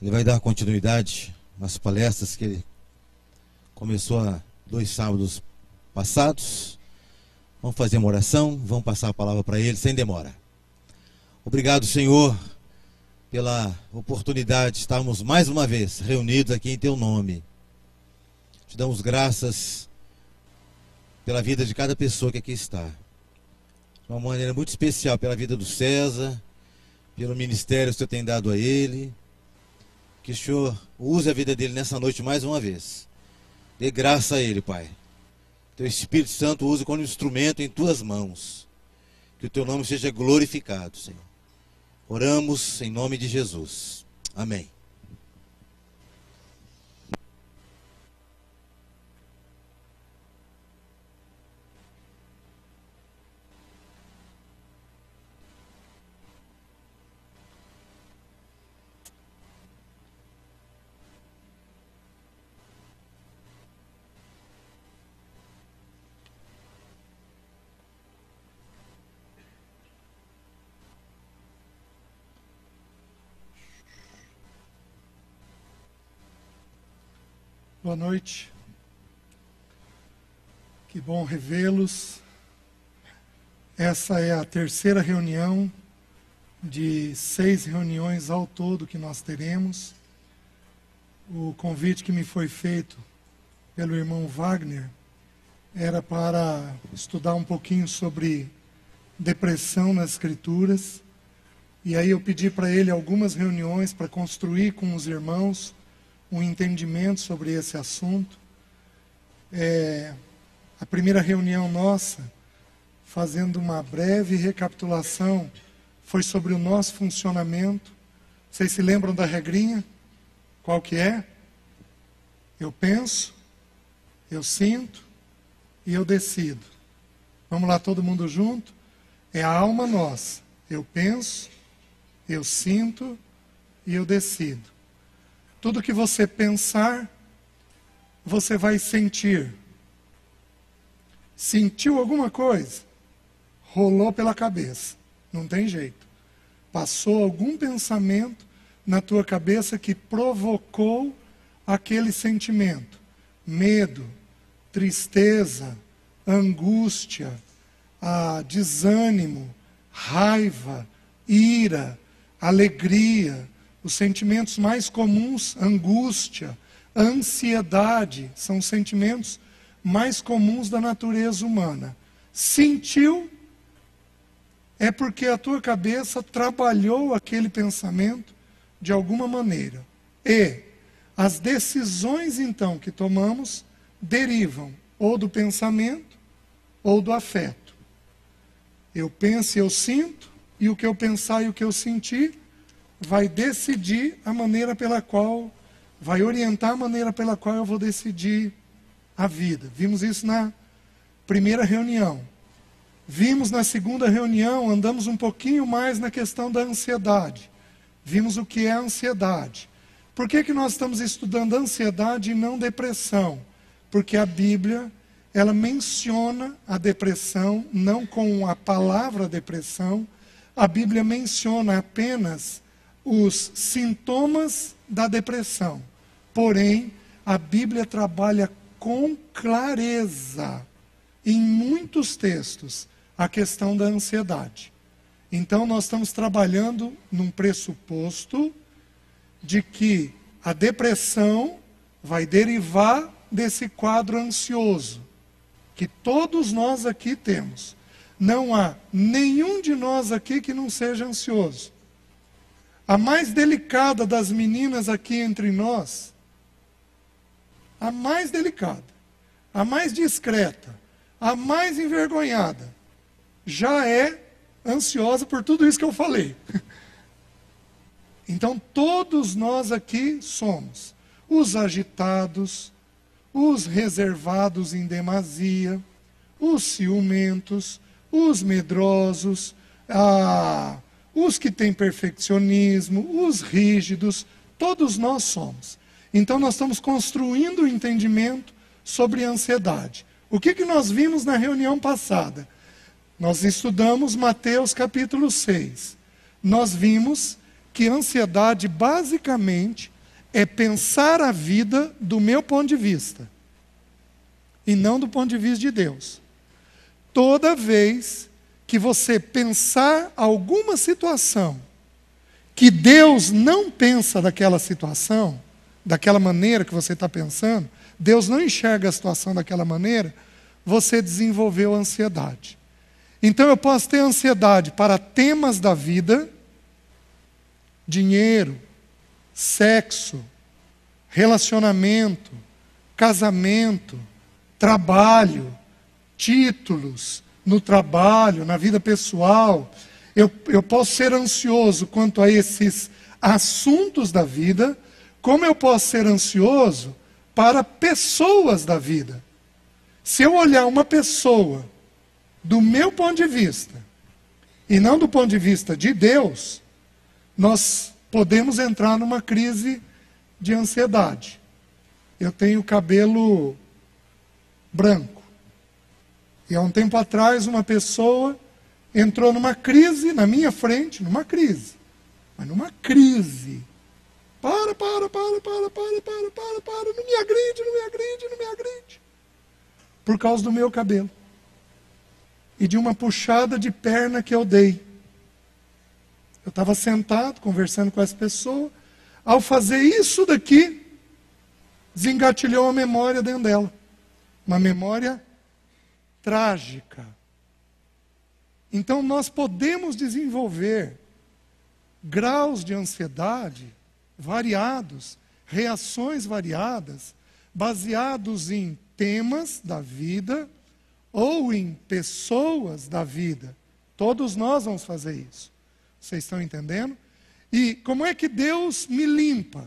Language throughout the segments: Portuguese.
Ele vai dar continuidade nas palestras que ele começou há dois sábados passados. Vamos fazer uma oração, vamos passar a palavra para ele sem demora. Obrigado, Senhor, pela oportunidade de estarmos mais uma vez reunidos aqui em Teu nome. Te damos graças pela vida de cada pessoa que aqui está. De uma maneira muito especial pela vida do César, pelo ministério que o Senhor tem dado a ele que o Senhor use a vida dele nessa noite mais uma vez. Dê graça a ele, Pai. Teu Espírito Santo use como instrumento em tuas mãos. Que o teu nome seja glorificado, Senhor. Oramos em nome de Jesus. Amém. Boa noite. Que bom revê-los. Essa é a terceira reunião de seis reuniões ao todo que nós teremos. O convite que me foi feito pelo irmão Wagner era para estudar um pouquinho sobre depressão nas Escrituras. E aí eu pedi para ele algumas reuniões para construir com os irmãos um entendimento sobre esse assunto. É, a primeira reunião nossa, fazendo uma breve recapitulação, foi sobre o nosso funcionamento. Vocês se lembram da regrinha? Qual que é? Eu penso, eu sinto e eu decido. Vamos lá todo mundo junto? É a alma nossa. Eu penso, eu sinto e eu decido. Tudo que você pensar, você vai sentir. Sentiu alguma coisa? Rolou pela cabeça. Não tem jeito. Passou algum pensamento na tua cabeça que provocou aquele sentimento. Medo, tristeza, angústia, ah, desânimo, raiva, ira, alegria os sentimentos mais comuns, angústia, ansiedade, são os sentimentos mais comuns da natureza humana. Sentiu é porque a tua cabeça trabalhou aquele pensamento de alguma maneira. E as decisões então que tomamos derivam ou do pensamento ou do afeto. Eu penso e eu sinto, e o que eu pensar e o que eu sentir vai decidir a maneira pela qual, vai orientar a maneira pela qual eu vou decidir a vida. Vimos isso na primeira reunião. Vimos na segunda reunião, andamos um pouquinho mais na questão da ansiedade. Vimos o que é a ansiedade. Por que, que nós estamos estudando ansiedade e não depressão? Porque a Bíblia, ela menciona a depressão, não com a palavra depressão, a Bíblia menciona apenas os sintomas da depressão. Porém, a Bíblia trabalha com clareza, em muitos textos, a questão da ansiedade. Então, nós estamos trabalhando num pressuposto de que a depressão vai derivar desse quadro ansioso que todos nós aqui temos. Não há nenhum de nós aqui que não seja ansioso. A mais delicada das meninas aqui entre nós, a mais delicada, a mais discreta, a mais envergonhada, já é ansiosa por tudo isso que eu falei. Então, todos nós aqui somos os agitados, os reservados em demasia, os ciumentos, os medrosos, a os que têm perfeccionismo, os rígidos, todos nós somos. Então nós estamos construindo o um entendimento sobre ansiedade. O que, que nós vimos na reunião passada? Nós estudamos Mateus capítulo 6. Nós vimos que ansiedade basicamente é pensar a vida do meu ponto de vista e não do ponto de vista de Deus. Toda vez que você pensar alguma situação que Deus não pensa daquela situação, daquela maneira que você está pensando, Deus não enxerga a situação daquela maneira, você desenvolveu ansiedade. Então eu posso ter ansiedade para temas da vida, dinheiro, sexo, relacionamento, casamento, trabalho, títulos, no trabalho, na vida pessoal. Eu, eu posso ser ansioso quanto a esses assuntos da vida, como eu posso ser ansioso para pessoas da vida. Se eu olhar uma pessoa do meu ponto de vista e não do ponto de vista de Deus, nós podemos entrar numa crise de ansiedade. Eu tenho cabelo branco. E há um tempo atrás, uma pessoa entrou numa crise na minha frente, numa crise. Mas numa crise. Para, para, para, para, para, para, para, para. Não me agride, não me agride, não me agride. Por causa do meu cabelo. E de uma puxada de perna que eu dei. Eu estava sentado, conversando com essa pessoa. Ao fazer isso daqui, desengatilhou uma memória dentro dela. Uma memória trágica. Então, nós podemos desenvolver graus de ansiedade variados, reações variadas, baseados em temas da vida ou em pessoas da vida. Todos nós vamos fazer isso. Vocês estão entendendo? E como é que Deus me limpa?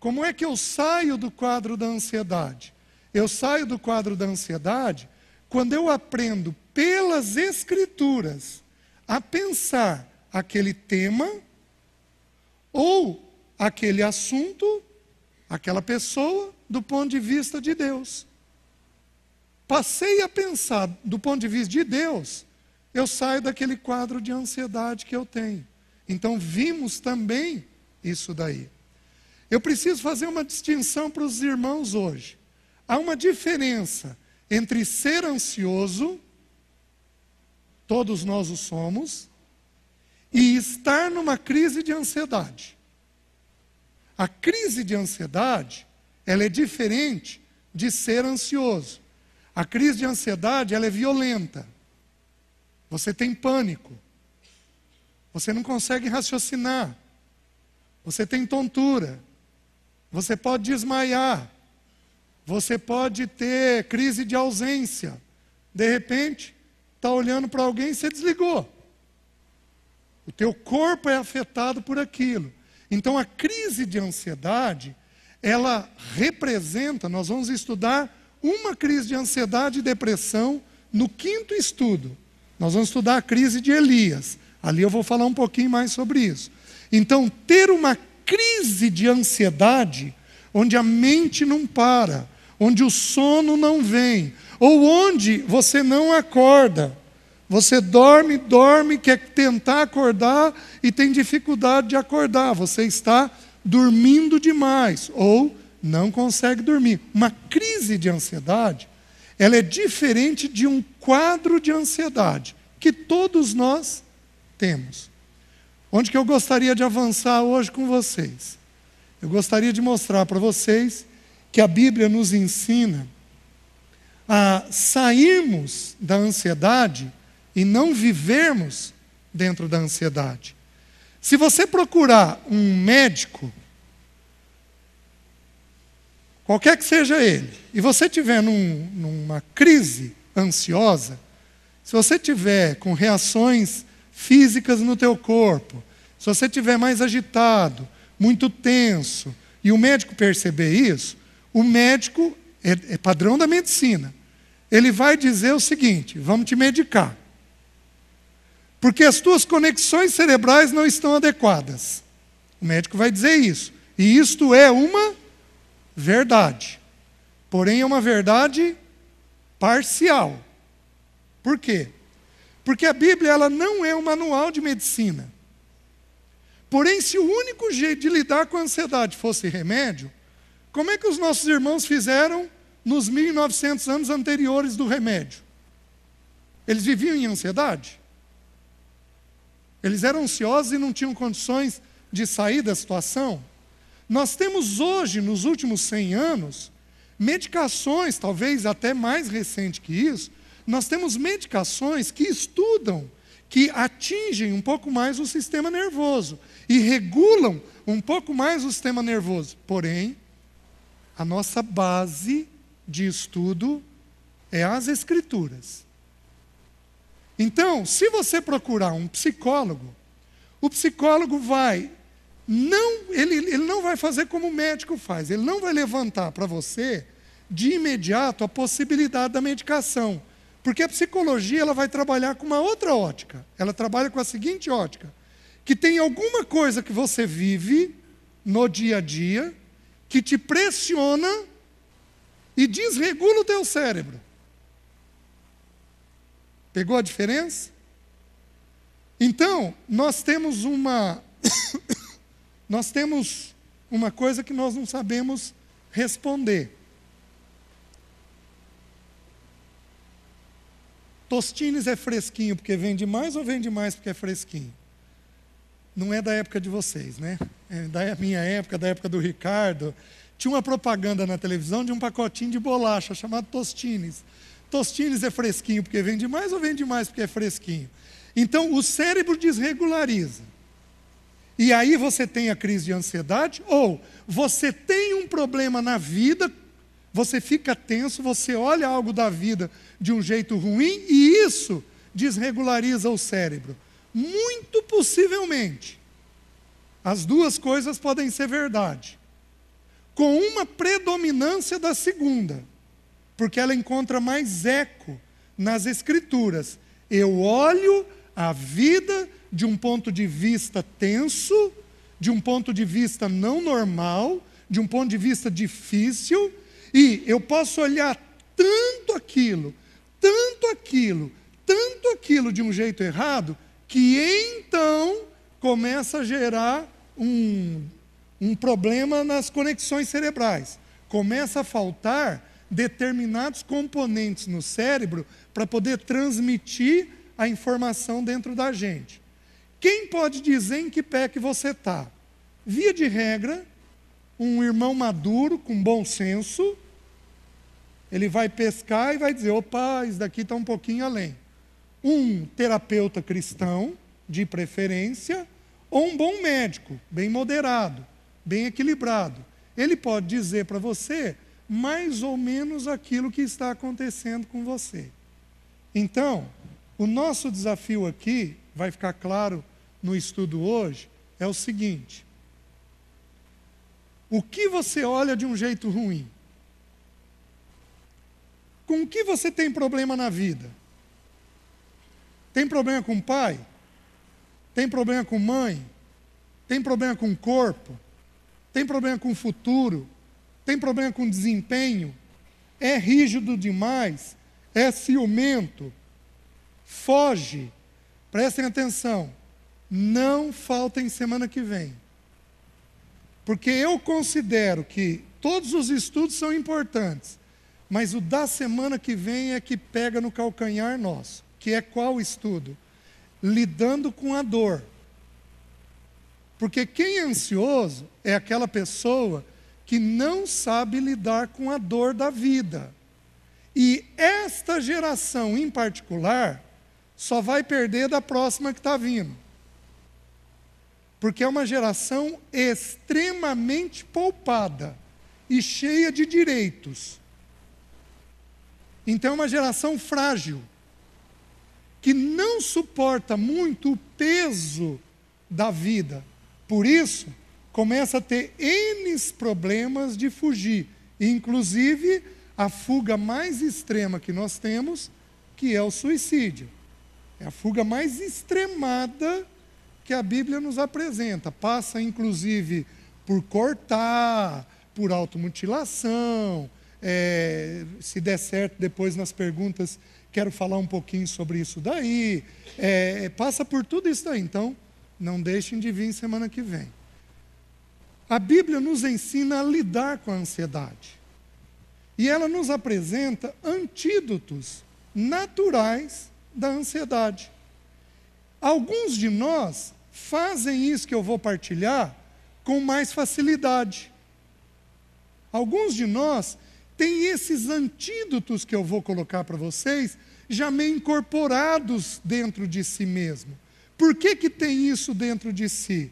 Como é que eu saio do quadro da ansiedade? Eu saio do quadro da ansiedade quando eu aprendo pelas Escrituras a pensar aquele tema ou aquele assunto, aquela pessoa, do ponto de vista de Deus. Passei a pensar do ponto de vista de Deus, eu saio daquele quadro de ansiedade que eu tenho. Então, vimos também isso daí. Eu preciso fazer uma distinção para os irmãos hoje. Há uma diferença entre ser ansioso, todos nós o somos, e estar numa crise de ansiedade. A crise de ansiedade, ela é diferente de ser ansioso. A crise de ansiedade, ela é violenta. Você tem pânico. Você não consegue raciocinar. Você tem tontura. Você pode desmaiar. Você pode ter crise de ausência. De repente, está olhando para alguém e você desligou. O teu corpo é afetado por aquilo. Então a crise de ansiedade, ela representa, nós vamos estudar uma crise de ansiedade e depressão no quinto estudo. Nós vamos estudar a crise de Elias. Ali eu vou falar um pouquinho mais sobre isso. Então, ter uma crise de ansiedade, onde a mente não para, onde o sono não vem, ou onde você não acorda. Você dorme, dorme, quer tentar acordar e tem dificuldade de acordar. Você está dormindo demais ou não consegue dormir. Uma crise de ansiedade, ela é diferente de um quadro de ansiedade que todos nós temos. Onde que eu gostaria de avançar hoje com vocês? Eu gostaria de mostrar para vocês que a Bíblia nos ensina a sairmos da ansiedade e não vivermos dentro da ansiedade. Se você procurar um médico, qualquer que seja ele, e você estiver num, numa crise ansiosa, se você tiver com reações físicas no teu corpo, se você tiver mais agitado, muito tenso, e o médico perceber isso, o médico, é, é padrão da medicina, ele vai dizer o seguinte: vamos te medicar. Porque as tuas conexões cerebrais não estão adequadas. O médico vai dizer isso. E isto é uma verdade. Porém, é uma verdade parcial. Por quê? Porque a Bíblia ela não é um manual de medicina. Porém, se o único jeito de lidar com a ansiedade fosse remédio, como é que os nossos irmãos fizeram nos 1900 anos anteriores do remédio? Eles viviam em ansiedade? Eles eram ansiosos e não tinham condições de sair da situação? Nós temos hoje, nos últimos 100 anos, medicações, talvez até mais recente que isso, nós temos medicações que estudam, que atingem um pouco mais o sistema nervoso e regulam um pouco mais o sistema nervoso. Porém, a nossa base de estudo é as Escrituras. Então, se você procurar um psicólogo, o psicólogo vai não ele, ele não vai fazer como o médico faz, ele não vai levantar para você de imediato a possibilidade da medicação, porque a psicologia ela vai trabalhar com uma outra ótica. Ela trabalha com a seguinte ótica: que tem alguma coisa que você vive no dia a dia que te pressiona e desregula o teu cérebro. Pegou a diferença? Então, nós temos uma nós temos uma coisa que nós não sabemos responder. Tostines é fresquinho porque vende mais ou vende mais porque é fresquinho? não é da época de vocês, né? É da minha época, da época do Ricardo. Tinha uma propaganda na televisão de um pacotinho de bolacha chamado Tostines. Tostines é fresquinho porque vende mais ou vende mais porque é fresquinho? Então o cérebro desregulariza. E aí você tem a crise de ansiedade, ou você tem um problema na vida, você fica tenso, você olha algo da vida de um jeito ruim, e isso desregulariza o cérebro. Muito possivelmente, as duas coisas podem ser verdade, com uma predominância da segunda, porque ela encontra mais eco nas Escrituras. Eu olho a vida de um ponto de vista tenso, de um ponto de vista não normal, de um ponto de vista difícil, e eu posso olhar tanto aquilo, tanto aquilo, tanto aquilo de um jeito errado, que então começa a gerar um, um problema nas conexões cerebrais. Começa a faltar determinados componentes no cérebro para poder transmitir a informação dentro da gente. Quem pode dizer em que pé que você está? Via de regra, um irmão maduro, com bom senso, ele vai pescar e vai dizer: opa, isso daqui está um pouquinho além um terapeuta cristão, de preferência, ou um bom médico, bem moderado, bem equilibrado. Ele pode dizer para você mais ou menos aquilo que está acontecendo com você. Então, o nosso desafio aqui, vai ficar claro no estudo hoje, é o seguinte: o que você olha de um jeito ruim? Com o que você tem problema na vida? Tem problema com o pai? Tem problema com mãe? Tem problema com o corpo? Tem problema com o futuro? Tem problema com o desempenho? É rígido demais? É ciumento? Foge? Prestem atenção. Não faltem semana que vem. Porque eu considero que todos os estudos são importantes, mas o da semana que vem é que pega no calcanhar nosso que é qual estudo? Lidando com a dor. Porque quem é ansioso é aquela pessoa que não sabe lidar com a dor da vida. E esta geração em particular só vai perder da próxima que está vindo. Porque é uma geração extremamente poupada e cheia de direitos. Então é uma geração frágil que não suporta muito o peso da vida. Por isso, começa a ter N problemas de fugir. Inclusive, a fuga mais extrema que nós temos, que é o suicídio. É a fuga mais extremada que a Bíblia nos apresenta. Passa, inclusive, por cortar, por automutilação. É, se der certo, depois nas perguntas quero falar um pouquinho sobre isso daí. É, é, passa por tudo isso daí. Então, não deixem de vir semana que vem. A Bíblia nos ensina a lidar com a ansiedade. E ela nos apresenta antídotos naturais da ansiedade. Alguns de nós fazem isso que eu vou partilhar com mais facilidade. Alguns de nós tem esses antídotos que eu vou colocar para vocês, já meio incorporados dentro de si mesmo. Por que, que tem isso dentro de si?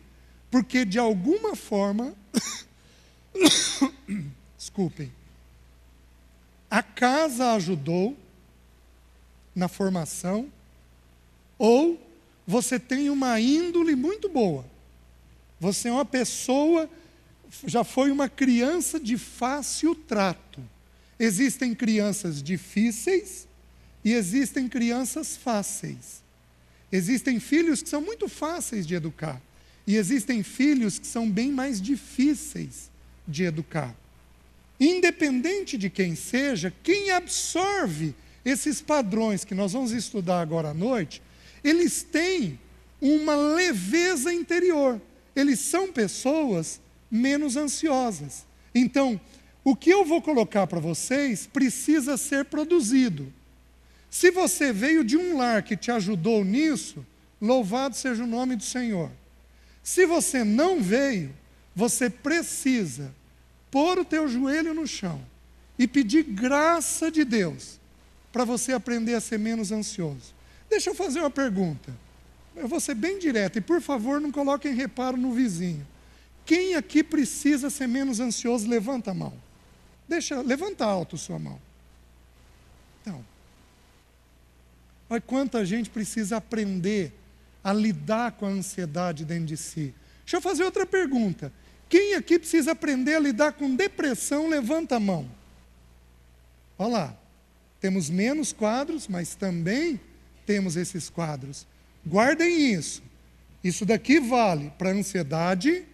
Porque de alguma forma, desculpem, a casa ajudou na formação, ou você tem uma índole muito boa. Você é uma pessoa já foi uma criança de fácil trato. Existem crianças difíceis e existem crianças fáceis. Existem filhos que são muito fáceis de educar e existem filhos que são bem mais difíceis de educar. Independente de quem seja, quem absorve esses padrões que nós vamos estudar agora à noite, eles têm uma leveza interior. Eles são pessoas menos ansiosas. Então, o que eu vou colocar para vocês precisa ser produzido. Se você veio de um lar que te ajudou nisso, louvado seja o nome do Senhor. Se você não veio, você precisa pôr o teu joelho no chão e pedir graça de Deus para você aprender a ser menos ansioso. Deixa eu fazer uma pergunta. Eu vou ser bem direto e por favor não coloquem reparo no vizinho. Quem aqui precisa ser menos ansioso, levanta a mão. Deixa, levanta alto sua mão. Então, olha quanta gente precisa aprender a lidar com a ansiedade dentro de si. Deixa eu fazer outra pergunta. Quem aqui precisa aprender a lidar com depressão, levanta a mão. Olha lá, temos menos quadros, mas também temos esses quadros. Guardem isso. Isso daqui vale para ansiedade,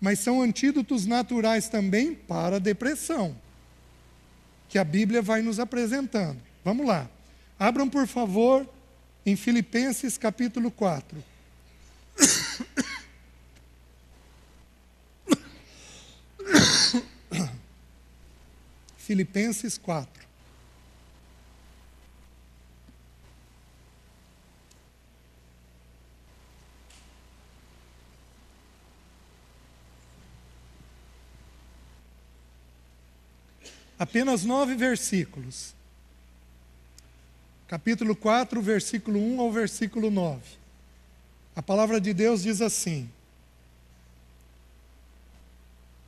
mas são antídotos naturais também para a depressão, que a Bíblia vai nos apresentando. Vamos lá. Abram, por favor, em Filipenses capítulo 4. Filipenses 4. apenas nove versículos. Capítulo 4, versículo 1 ao versículo 9. A palavra de Deus diz assim: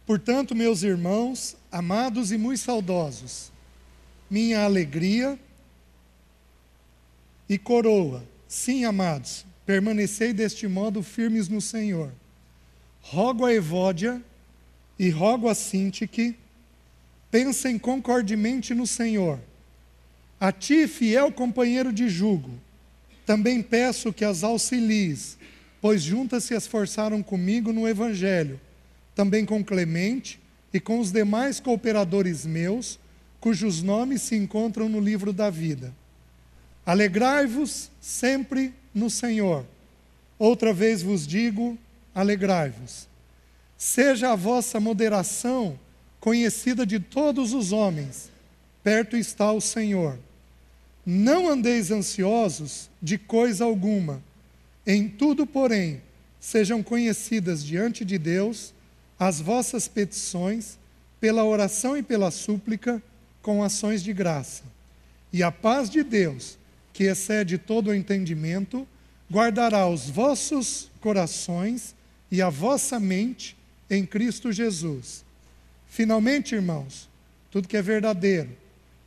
Portanto, meus irmãos, amados e muito saudosos, minha alegria e coroa, sim, amados, permanecei deste modo firmes no Senhor. Rogo a Evódia e rogo a Sintique pensem concordemente no Senhor. A ti, fiel companheiro de jugo, também peço que as auxilies, pois juntas se esforçaram comigo no Evangelho, também com Clemente e com os demais cooperadores meus, cujos nomes se encontram no livro da vida. Alegrai-vos sempre no Senhor. Outra vez vos digo: alegrai-vos. Seja a vossa moderação conhecida de todos os homens, perto está o Senhor. Não andeis ansiosos de coisa alguma, em tudo, porém, sejam conhecidas diante de Deus as vossas petições, pela oração e pela súplica, com ações de graça. E a paz de Deus, que excede todo o entendimento, guardará os vossos corações e a vossa mente em Cristo Jesus. Finalmente, irmãos, tudo que é verdadeiro,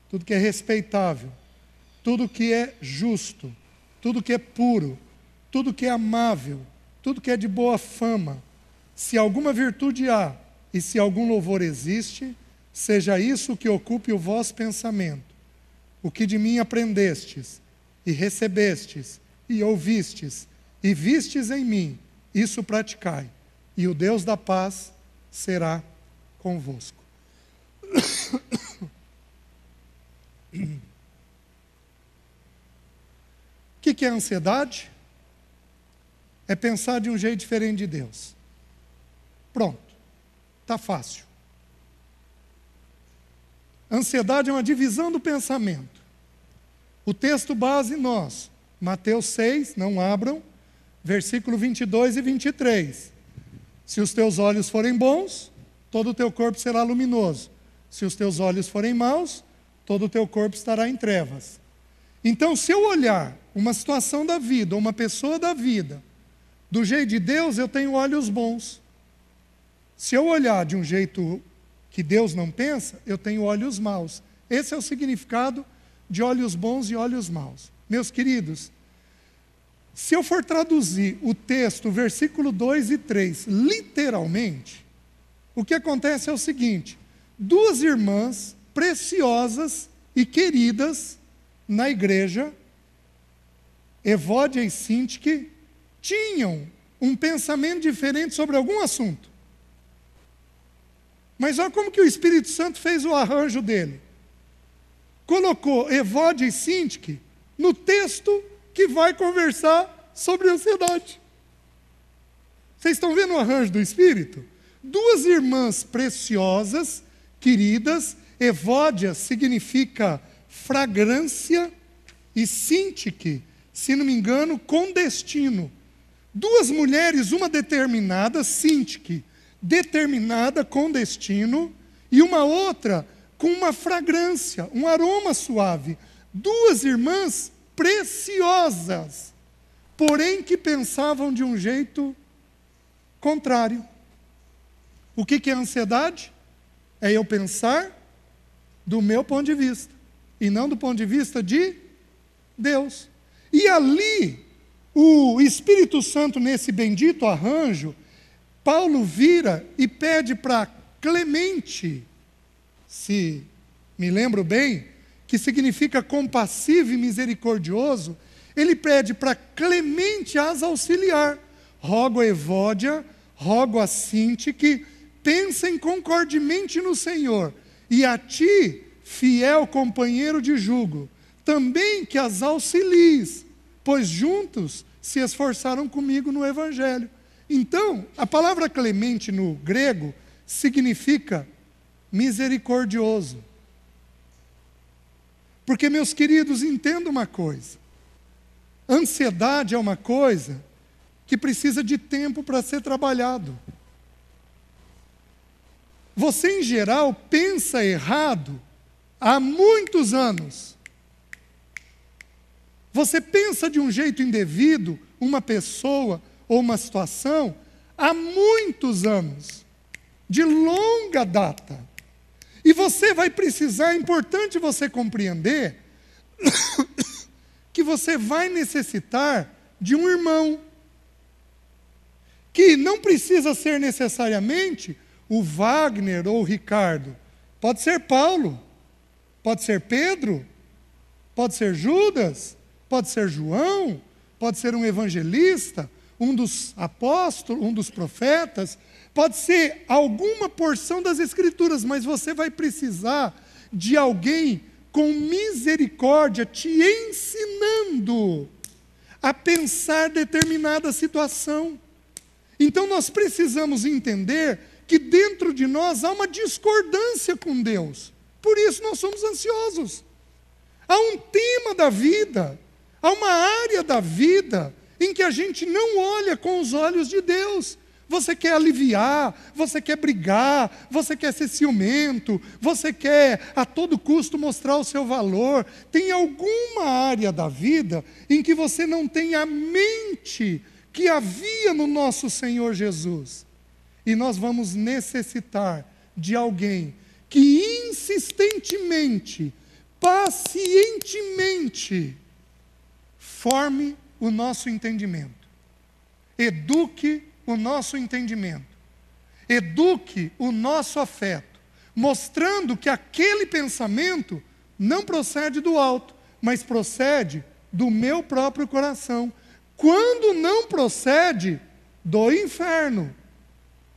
tudo que é respeitável, tudo que é justo, tudo que é puro, tudo que é amável, tudo que é de boa fama, se alguma virtude há e se algum louvor existe, seja isso que ocupe o vosso pensamento. O que de mim aprendestes e recebestes e ouvistes e vistes em mim, isso praticai, e o Deus da paz será convosco. O que, que é ansiedade? É pensar de um jeito diferente de Deus. Pronto, está fácil. Ansiedade é uma divisão do pensamento. O texto base nós, Mateus 6, não abram, versículo 22 e 23. Se os teus olhos forem bons, todo o teu corpo será luminoso. Se os teus olhos forem maus, todo o teu corpo estará em trevas. Então, se eu olhar uma situação da vida, uma pessoa da vida, do jeito de Deus, eu tenho olhos bons. Se eu olhar de um jeito que Deus não pensa, eu tenho olhos maus. Esse é o significado de olhos bons e olhos maus. Meus queridos, se eu for traduzir o texto, versículo 2 e 3, literalmente, o que acontece é o seguinte: duas irmãs preciosas e queridas na igreja, Evódia e Sintique, tinham um pensamento diferente sobre algum assunto. Mas olha como que o Espírito Santo fez o arranjo dele. Colocou Evódia e Sintique no texto que vai conversar sobre ansiedade. Vocês estão vendo o arranjo do Espírito? duas irmãs preciosas, queridas. Evódia significa fragrância e Sintique, se não me engano, com destino. Duas mulheres, uma determinada, Sintique, determinada com destino, e uma outra com uma fragrância, um aroma suave. Duas irmãs preciosas, porém que pensavam de um jeito contrário. O que, é ansiedade? É eu pensar do meu ponto de vista e não do ponto de vista de Deus. E ali, o Espírito Santo, nesse bendito arranjo, Paulo vira e pede para Clemente, se me lembro bem, que significa compassivo e misericordioso, ele pede para Clemente as auxiliar. Rogo a Evódia, rogo a que pensem concordemente no Senhor, e a ti, fiel companheiro de jugo, também que as auxilies, pois juntos se esforçaram comigo no Evangelho. Então, a palavra clemente no grego significa misericordioso. Porque, meus queridos, entenda uma coisa: ansiedade é uma coisa que precisa de tempo para ser trabalhado. Você, em geral, pensa errado há muitos anos. Você pensa de um jeito indevido uma pessoa ou uma situação há muitos anos, de longa data. E você vai precisar, é importante você compreender, que você vai necessitar de um irmão. Que não precisa ser necessariamente o Wagner ou o Ricardo. Pode ser Paulo, pode ser Pedro, pode ser Judas, pode ser João, pode ser um evangelista, um dos apóstolos, um dos profetas, pode ser alguma porção das Escrituras, mas você vai precisar de alguém com misericórdia te ensinando a pensar determinada situação. Então nós precisamos entender que dentro de nós há uma discordância com Deus. Por isso nós somos ansiosos. Há um tema da vida, há uma área da vida em que a gente não olha com os olhos de Deus. Você quer aliviar, você quer brigar, você quer ser ciumento, você quer a todo custo mostrar o seu valor. Tem alguma área da vida em que você não tem a mente que havia no nosso Senhor Jesus. E nós vamos necessitar de alguém que insistentemente, pacientemente, forme o nosso entendimento, eduque o nosso entendimento, eduque o nosso afeto, mostrando que aquele pensamento não procede do alto, mas procede do meu próprio coração. Quando não procede, do inferno.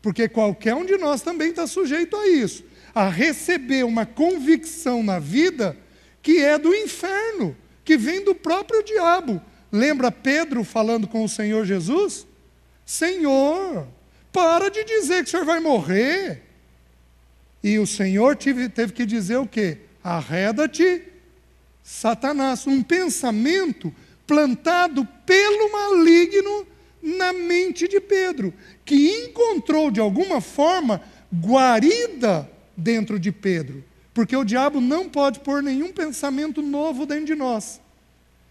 Porque qualquer um de nós também está sujeito a isso, a receber uma convicção na vida que é do inferno, que vem do próprio diabo. Lembra Pedro falando com o Senhor Jesus? Senhor, para de dizer que o senhor vai morrer. E o Senhor teve, teve que dizer o quê? Arreda-te, Satanás. Um pensamento plantado pelo maligno na mente de Pedro, que encontrou de alguma forma guarida dentro de Pedro, porque o diabo não pode pôr nenhum pensamento novo dentro de nós.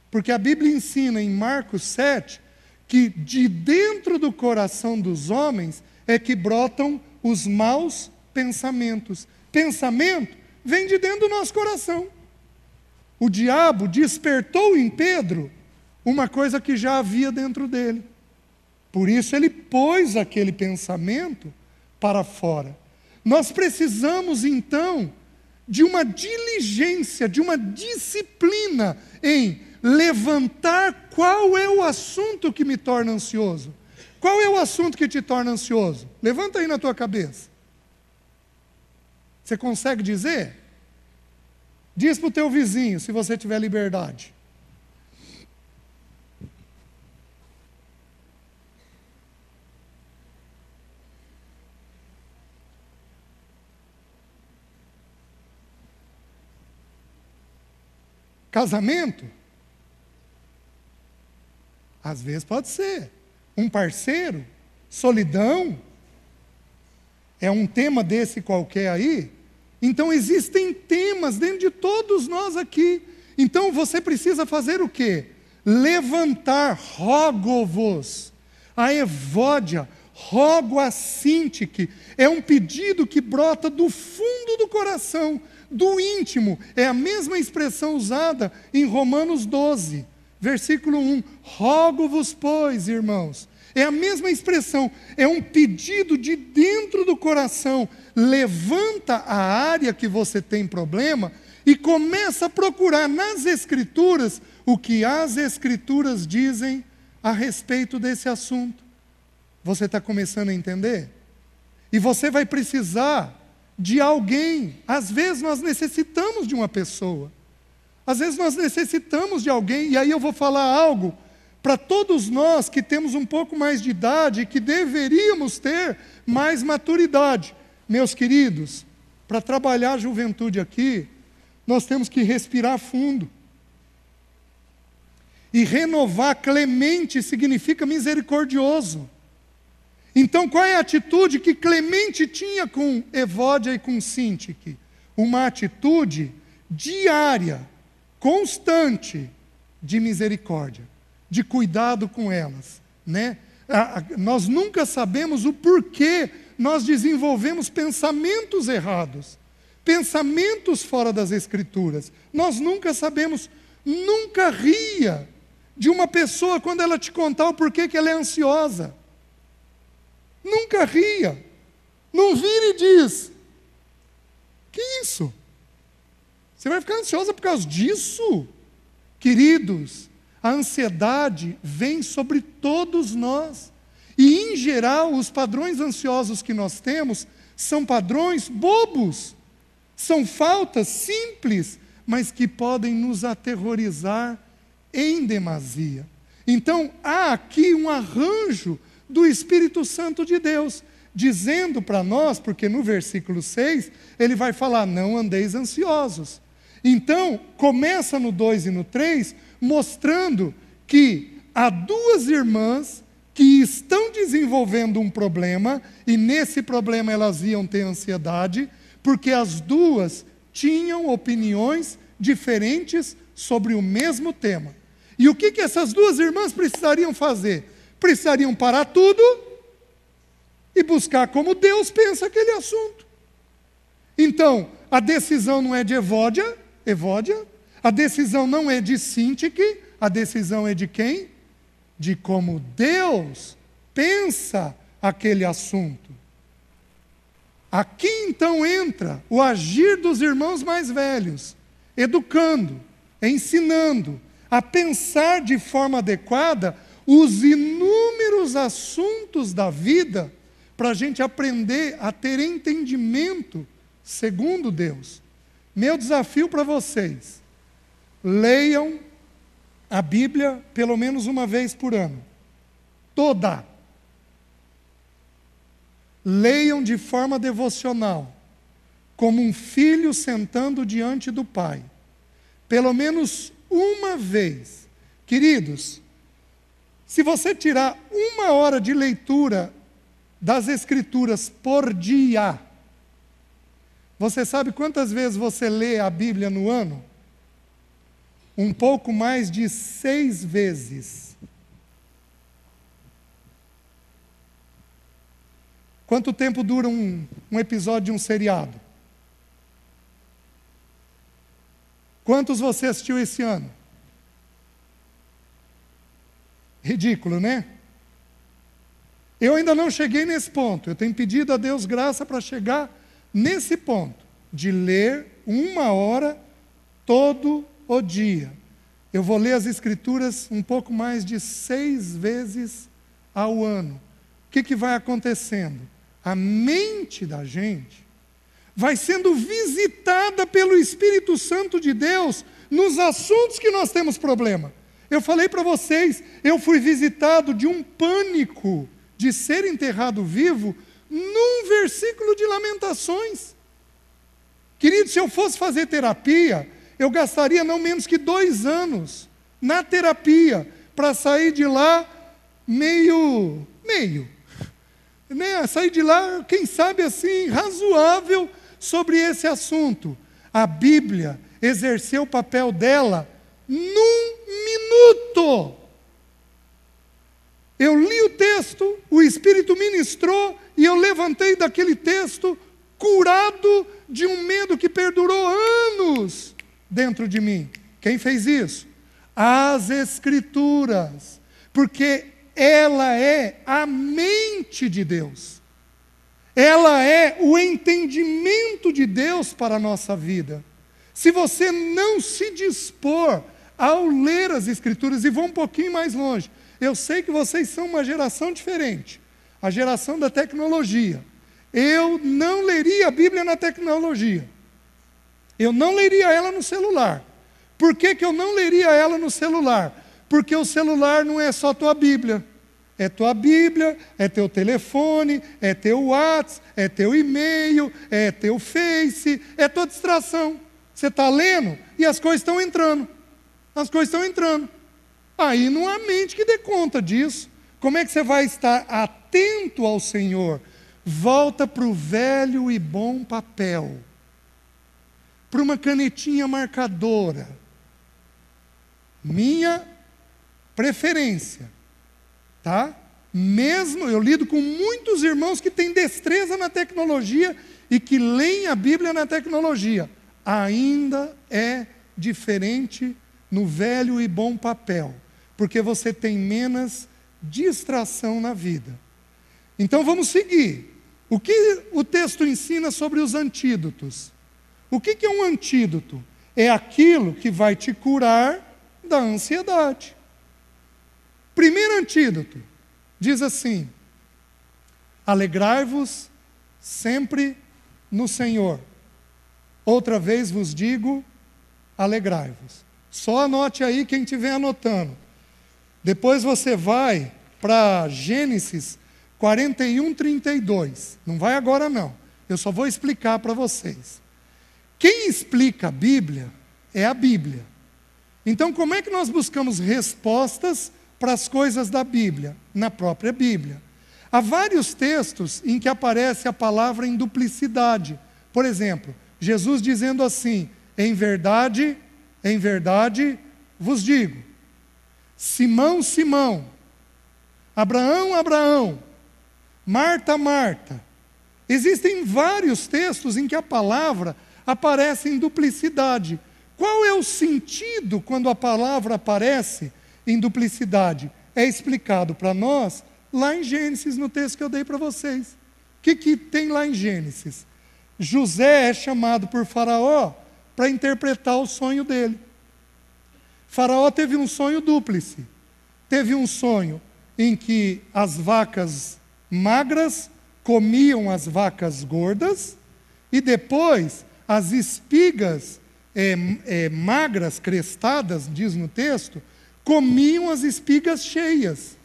Porque a Bíblia ensina em Marcos 7 que de dentro do coração dos homens é que brotam os maus pensamentos. Pensamento vem de dentro do nosso coração. O diabo despertou em Pedro uma coisa que já havia dentro dele. Por isso ele pôs aquele pensamento para fora. Nós precisamos então de uma diligência, de uma disciplina em levantar qual é o assunto que me torna ansioso. Qual é o assunto que te torna ansioso? Levanta aí na tua cabeça. Você consegue dizer? Diz para o teu vizinho, se você tiver liberdade. Casamento? Às vezes pode ser. Um parceiro? Solidão? É um tema desse qualquer aí? Então existem temas dentro de todos nós aqui. Então você precisa fazer o quê? Levantar, rogo-vos, a evódia, rogo a sintique. É um pedido que brota do fundo do coração do íntimo. É a mesma expressão usada em Romanos 12, versículo 1. Rogo-vos, pois, irmãos. É a mesma expressão, é um pedido de dentro do coração. Levanta a área que você tem problema e começa a procurar nas Escrituras o que as Escrituras dizem a respeito desse assunto. Você está começando a entender? E você vai precisar de alguém. Às vezes nós necessitamos de uma pessoa. Às vezes nós necessitamos de alguém, e aí eu vou falar algo para todos nós que temos um pouco mais de idade e que deveríamos ter mais maturidade. Meus queridos, para trabalhar a juventude aqui, nós temos que respirar fundo. E renovar, clemente significa misericordioso. Então, qual é a atitude que Clemente tinha com Evódia e com Sintique? Uma atitude diária, constante, de misericórdia, de cuidado com elas. Né? Nós nunca sabemos o porquê nós desenvolvemos pensamentos errados, pensamentos fora das Escrituras. Nós nunca sabemos, nunca ria de uma pessoa quando ela te contar o porquê que ela é ansiosa. Nunca ria. Não vira e diz: Que isso? Você vai ficar ansiosa por causa disso? Queridos, a ansiedade vem sobre todos nós. E, em geral, os padrões ansiosos que nós temos são padrões bobos. São faltas simples, mas que podem nos aterrorizar em demasia. Então, há aqui um arranjo do Espírito Santo de Deus, dizendo para nós, porque no versículo 6 ele vai falar: não andeis ansiosos. Então, começa no 2 e no 3, mostrando que há duas irmãs que estão desenvolvendo um problema, e nesse problema elas iam ter ansiedade, porque as duas tinham opiniões diferentes sobre o mesmo tema. E o que, que essas duas irmãs precisariam fazer? precisariam parar tudo e buscar como Deus pensa aquele assunto. Então, a decisão não é de Evódia, Evódia, a decisão não é de Sintique, a decisão é de quem? De como Deus pensa aquele assunto. Aqui então entra o agir dos irmãos mais velhos, educando, ensinando a pensar de forma adequada os inúmeros assuntos da vida para a gente aprender a ter entendimento segundo Deus. Meu desafio para vocês: leiam a Bíblia pelo menos uma vez por ano, toda. Leiam de forma devocional, como um filho sentando diante do Pai, pelo menos uma vez. Queridos, se você tirar uma hora de leitura das Escrituras por dia, você sabe quantas vezes você lê a Bíblia no ano? Um pouco mais de seis vezes. Quanto tempo dura um, um episódio de um seriado? Quantos você assistiu esse ano? Ridículo, né? Eu ainda não cheguei nesse ponto. Eu tenho pedido a Deus graça para chegar nesse ponto de ler uma hora todo o dia. Eu vou ler as Escrituras um pouco mais de seis vezes ao ano. O que, que vai acontecendo? A mente da gente vai sendo visitada pelo Espírito Santo de Deus nos assuntos que nós temos problema. Eu falei para vocês, eu fui visitado de um pânico de ser enterrado vivo num versículo de Lamentações. Querido, se eu fosse fazer terapia, eu gastaria não menos que dois anos na terapia para sair de lá meio. meio. Né? Sair de lá, quem sabe assim, razoável sobre esse assunto. A Bíblia exerceu o papel dela num minuto. Eu li o texto, o Espírito ministrou e eu levantei daquele texto curado de um medo que perdurou anos dentro de mim. Quem fez isso? As Escrituras, porque ela é a mente de Deus, ela é o entendimento de Deus para a nossa vida. Se você não se dispor ao ler as Escrituras, e vou um pouquinho mais longe. Eu sei que vocês são uma geração diferente a geração da tecnologia. Eu não leria a Bíblia na tecnologia. Eu não leria ela no celular. Por que, que eu não leria ela no celular? Porque o celular não é só tua Bíblia. É tua Bíblia, é teu telefone, é teu WhatsApp, é teu e-mail, é teu Face, é tua distração. Você está lendo e as coisas estão entrando as coisas estão entrando. Aí não há mente que dê conta disso. Como é que você vai estar atento ao Senhor? Volta para o velho e bom papel, para uma canetinha marcadora. Minha preferência, tá? Mesmo eu lido com muitos irmãos que têm destreza na tecnologia e que leem a Bíblia na tecnologia, ainda é diferente no velho e bom papel, porque você tem menos distração na vida. Então vamos seguir. O que o texto ensina sobre os antídotos? O que, que é um antídoto? É aquilo que vai te curar da ansiedade. Primeiro antídoto diz assim: alegrai-vos sempre no Senhor. Outra vez vos digo: alegrai-vos. Só anote aí quem estiver anotando. Depois você vai para Gênesis 41, 32. Não vai agora, não. Eu só vou explicar para vocês. Quem explica a Bíblia é a Bíblia. Então, como é que nós buscamos respostas para as coisas da Bíblia? Na própria Bíblia. Há vários textos em que aparece a palavra em duplicidade. Por exemplo, Jesus dizendo assim: em verdade em verdade vos digo: Simão, Simão, Abraão, Abraão, Marta, Marta. Existem vários textos em que a palavra aparece em duplicidade. Qual é o sentido quando a palavra aparece em duplicidade? É explicado para nós lá em Gênesis, no texto que eu dei para vocês. O que, que tem lá em Gênesis? José é chamado por Faraó para interpretar o sonho dele. Faraó teve um sonho dúplice. Teve um sonho em que as vacas magras comiam as vacas gordas e depois as espigas é, é, magras, crestadas, diz no texto, comiam as espigas cheias.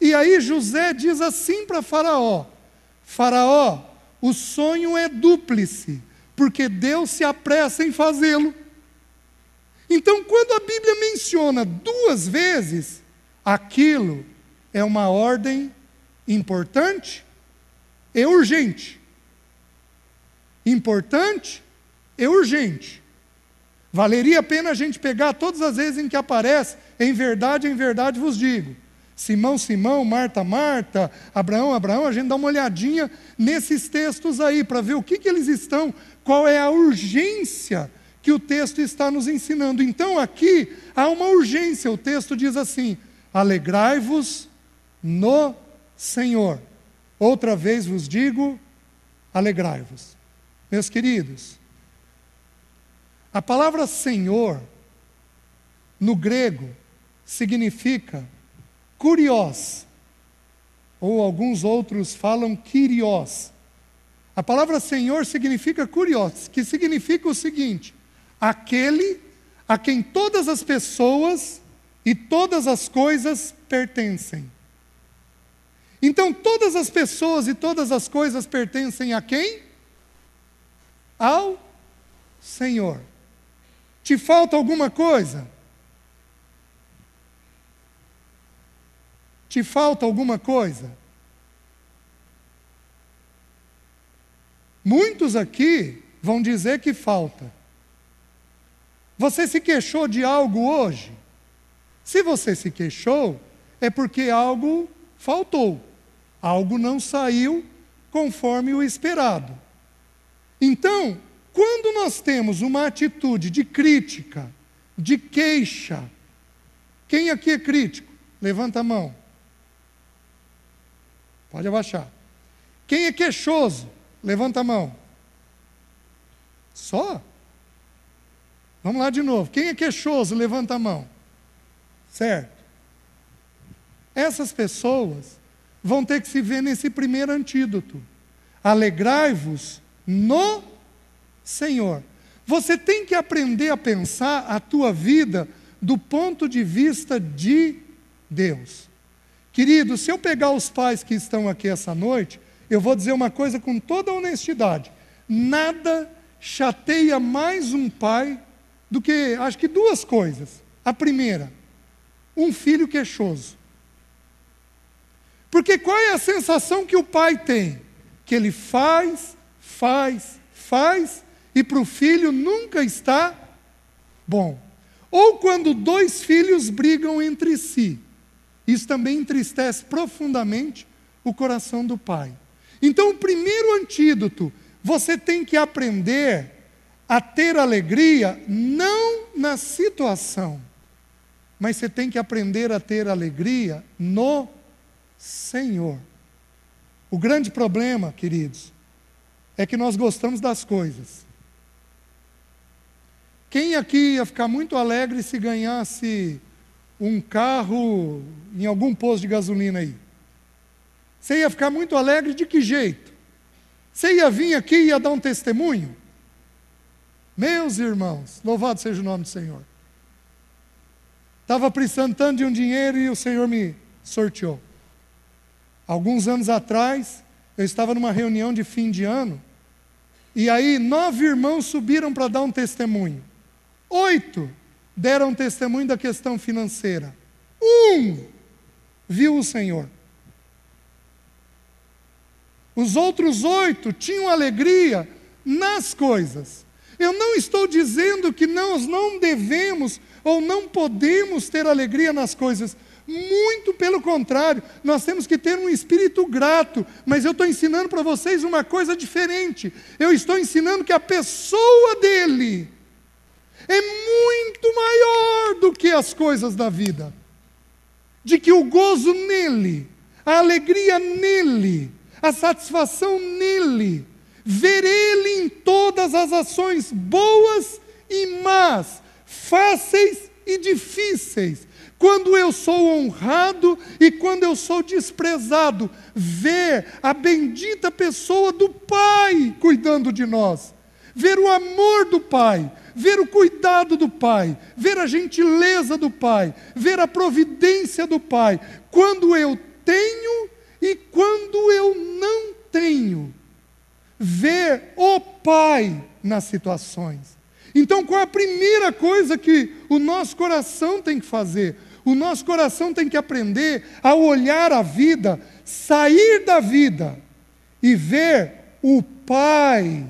E aí José diz assim para Faraó: Faraó, o sonho é dúplice porque Deus se apressa em fazê-lo. Então, quando a Bíblia menciona duas vezes, aquilo é uma ordem importante e urgente. Importante e urgente. Valeria a pena a gente pegar todas as vezes em que aparece, em verdade, em verdade vos digo. Simão, Simão, Marta, Marta, Abraão, Abraão, a gente dá uma olhadinha nesses textos aí para ver o que, que eles estão, qual é a urgência que o texto está nos ensinando. Então aqui há uma urgência, o texto diz assim: alegrai-vos no Senhor. Outra vez vos digo, alegrai-vos. Meus queridos, a palavra Senhor, no grego, significa Curios, ou alguns outros falam quiriós. A palavra Senhor significa curios, que significa o seguinte: aquele a quem todas as pessoas e todas as coisas pertencem. Então, todas as pessoas e todas as coisas pertencem a quem? Ao Senhor. Te falta alguma coisa? Te falta alguma coisa? Muitos aqui vão dizer que falta. Você se queixou de algo hoje? Se você se queixou, é porque algo faltou, algo não saiu conforme o esperado. Então, quando nós temos uma atitude de crítica, de queixa, quem aqui é crítico? Levanta a mão. Pode abaixar. Quem é queixoso? Levanta a mão. Só? Vamos lá de novo. Quem é queixoso? Levanta a mão. Certo? Essas pessoas vão ter que se ver nesse primeiro antídoto. Alegrai-vos no Senhor. Você tem que aprender a pensar a tua vida do ponto de vista de Deus. Querido, se eu pegar os pais que estão aqui essa noite, eu vou dizer uma coisa com toda honestidade: nada chateia mais um pai do que, acho que duas coisas. A primeira, um filho queixoso. Porque qual é a sensação que o pai tem? Que ele faz, faz, faz, e para o filho nunca está bom. Ou quando dois filhos brigam entre si. Isso também entristece profundamente o coração do pai. Então, o primeiro antídoto, você tem que aprender a ter alegria não na situação, mas você tem que aprender a ter alegria no Senhor. O grande problema, queridos, é que nós gostamos das coisas. Quem aqui ia ficar muito alegre se ganhasse um carro em algum posto de gasolina aí. Você ia ficar muito alegre de que jeito? Você ia vir aqui e ia dar um testemunho? Meus irmãos, louvado seja o nome do Senhor. Estava precisando tanto de um dinheiro e o Senhor me sorteou. Alguns anos atrás, eu estava numa reunião de fim de ano, e aí nove irmãos subiram para dar um testemunho. Oito deram testemunho da questão financeira. Um viu o Senhor. Os outros oito tinham alegria nas coisas. Eu não estou dizendo que nós não devemos ou não podemos ter alegria nas coisas. Muito pelo contrário, nós temos que ter um espírito grato, mas eu estou ensinando para vocês uma coisa diferente. Eu estou ensinando que a pessoa dele é muito maior do que as coisas da vida. De que o gozo nele, a alegria nele, a satisfação nele, ver ele em todas as ações boas e más, fáceis e difíceis. Quando eu sou honrado e quando eu sou desprezado, ver a bendita pessoa do Pai cuidando de nós ver o amor do Pai, ver o cuidado do Pai, ver a gentileza do Pai, ver a providência do Pai, quando eu tenho e quando eu não tenho. Ver o Pai nas situações. Então, qual é a primeira coisa que o nosso coração tem que fazer? O nosso coração tem que aprender a olhar a vida, sair da vida e ver o Pai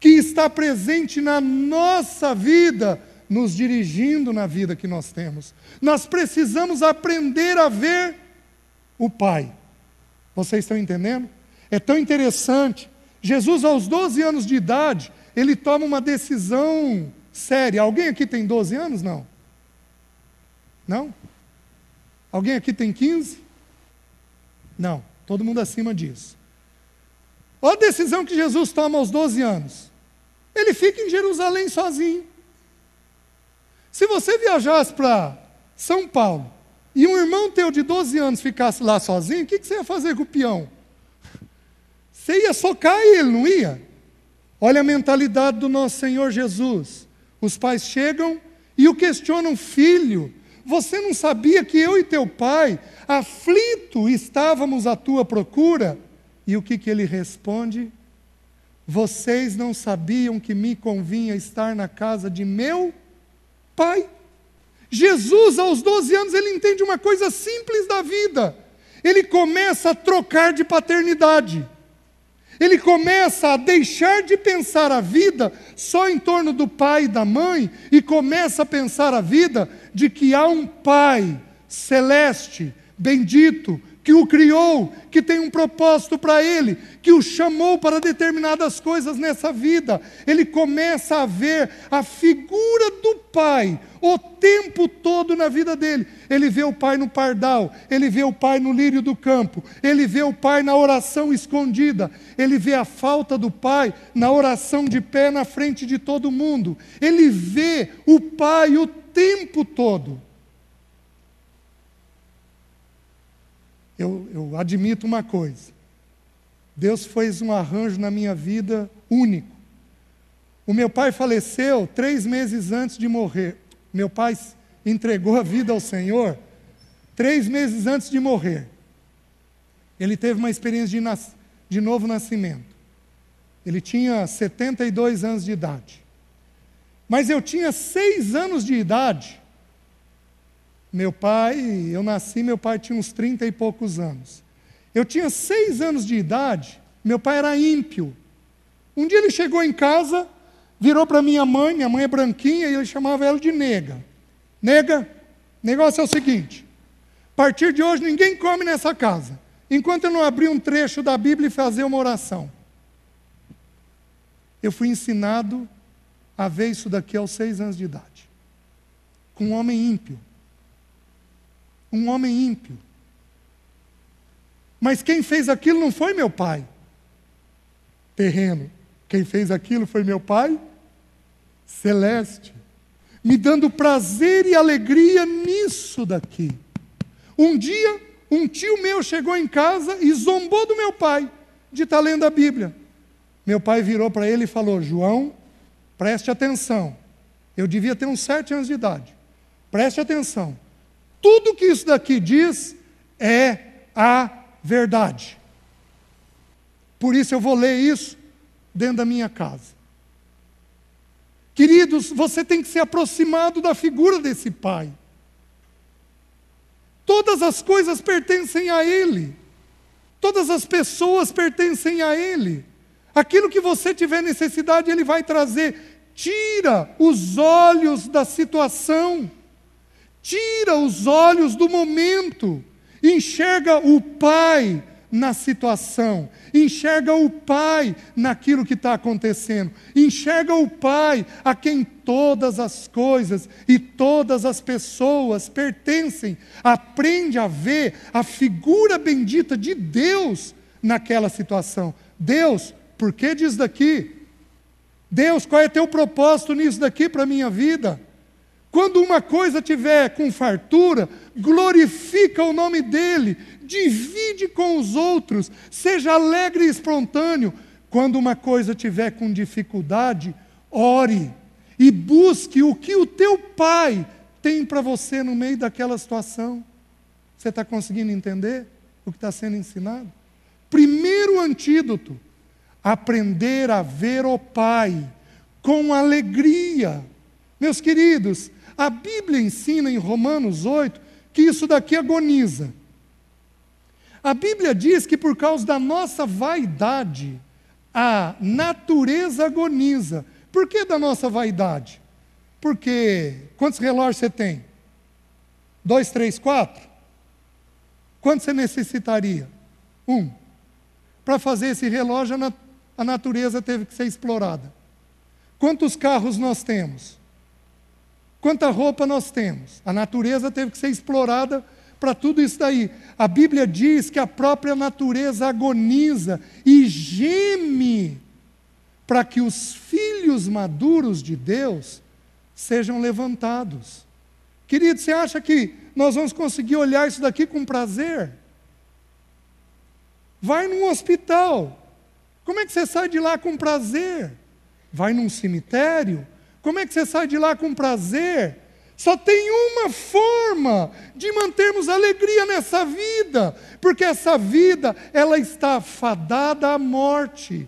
que está presente na nossa vida, nos dirigindo na vida que nós temos. Nós precisamos aprender a ver o Pai. Vocês estão entendendo? É tão interessante. Jesus, aos 12 anos de idade, ele toma uma decisão séria. Alguém aqui tem 12 anos? Não. Não? Alguém aqui tem 15? Não. Todo mundo acima disso. Olha a decisão que Jesus toma aos 12 anos. Ele fica em Jerusalém sozinho. Se você viajasse para São Paulo e um irmão teu de 12 anos ficasse lá sozinho, o que, que você ia fazer com o peão? Você ia socar ele, não ia? Olha a mentalidade do nosso Senhor Jesus. Os pais chegam e o questionam, filho, você não sabia que eu e teu pai, aflito, estávamos à tua procura? E o que, que ele responde? Vocês não sabiam que me convinha estar na casa de meu pai? Jesus, aos 12 anos, ele entende uma coisa simples da vida. Ele começa a trocar de paternidade. Ele começa a deixar de pensar a vida só em torno do pai e da mãe e começa a pensar a vida de que há um pai celeste, bendito, que o criou, que tem um propósito para ele, que o chamou para determinadas coisas nessa vida. Ele começa a ver a figura do Pai o tempo todo na vida dele. Ele vê o Pai no pardal, ele vê o Pai no lírio do campo, ele vê o Pai na oração escondida, ele vê a falta do Pai na oração de pé na frente de todo mundo. Ele vê o Pai o tempo todo. eu, eu admito uma coisa. Deus fez um arranjo na minha vida único. O meu pai faleceu três meses antes de morrer. Meu pai entregou a vida ao Senhor três meses antes de morrer. Ele teve uma experiência de, nas... de novo nascimento. Ele tinha 72 anos de idade. Mas eu tinha seis anos de idade meu pai, eu nasci, meu pai tinha uns 30 e poucos anos. Eu tinha seis anos de idade, meu pai era ímpio. Um dia ele chegou em casa, virou para minha mãe, minha mãe é branquinha, e ele chamava ela de nega. Nega, negócio é o seguinte: a partir de hoje ninguém come nessa casa, enquanto eu não abrir um trecho da Bíblia e fazer uma oração. Eu fui ensinado a ver isso daqui aos seis anos de idade, com um homem ímpio um homem ímpio. Mas quem fez aquilo não foi meu pai terreno. Quem fez aquilo foi meu pai celeste, me dando prazer e alegria nisso daqui. Um dia, um tio meu chegou em casa e zombou do meu pai de estar tá lendo a Bíblia. Meu pai virou para ele e falou: João, preste atenção. Eu devia ter uns sete anos de idade. Preste atenção. Tudo que isso daqui diz é a verdade. Por isso eu vou ler isso dentro da minha casa. Queridos, você tem que se aproximado da figura desse pai. Todas as coisas pertencem a ele. Todas as pessoas pertencem a ele. Aquilo que você tiver necessidade, ele vai trazer. Tira os olhos da situação tira os olhos do momento, enxerga o Pai na situação, enxerga o Pai naquilo que está acontecendo, enxerga o Pai a quem todas as coisas e todas as pessoas pertencem, aprende a ver a figura bendita de Deus naquela situação. Deus, por que diz daqui? Deus, qual é teu propósito nisso daqui para a minha vida? Quando uma coisa tiver com fartura, glorifica o nome dele, divide com os outros, seja alegre e espontâneo. Quando uma coisa tiver com dificuldade, ore e busque o que o teu pai tem para você no meio daquela situação. Você está conseguindo entender o que está sendo ensinado? Primeiro antídoto: aprender a ver o Pai com alegria. Meus queridos, a Bíblia ensina em Romanos 8 que isso daqui agoniza. A Bíblia diz que por causa da nossa vaidade, a natureza agoniza. Por que da nossa vaidade? Porque quantos relógios você tem? Dois, três, quatro? Quanto você necessitaria? Um. Para fazer esse relógio, a natureza teve que ser explorada. Quantos carros nós temos? Quanta roupa nós temos? A natureza teve que ser explorada para tudo isso daí. A Bíblia diz que a própria natureza agoniza e geme para que os filhos maduros de Deus sejam levantados. Querido, você acha que nós vamos conseguir olhar isso daqui com prazer? Vai num hospital. Como é que você sai de lá com prazer? Vai num cemitério? Como é que você sai de lá com prazer? Só tem uma forma de mantermos alegria nessa vida, porque essa vida ela está fadada à morte.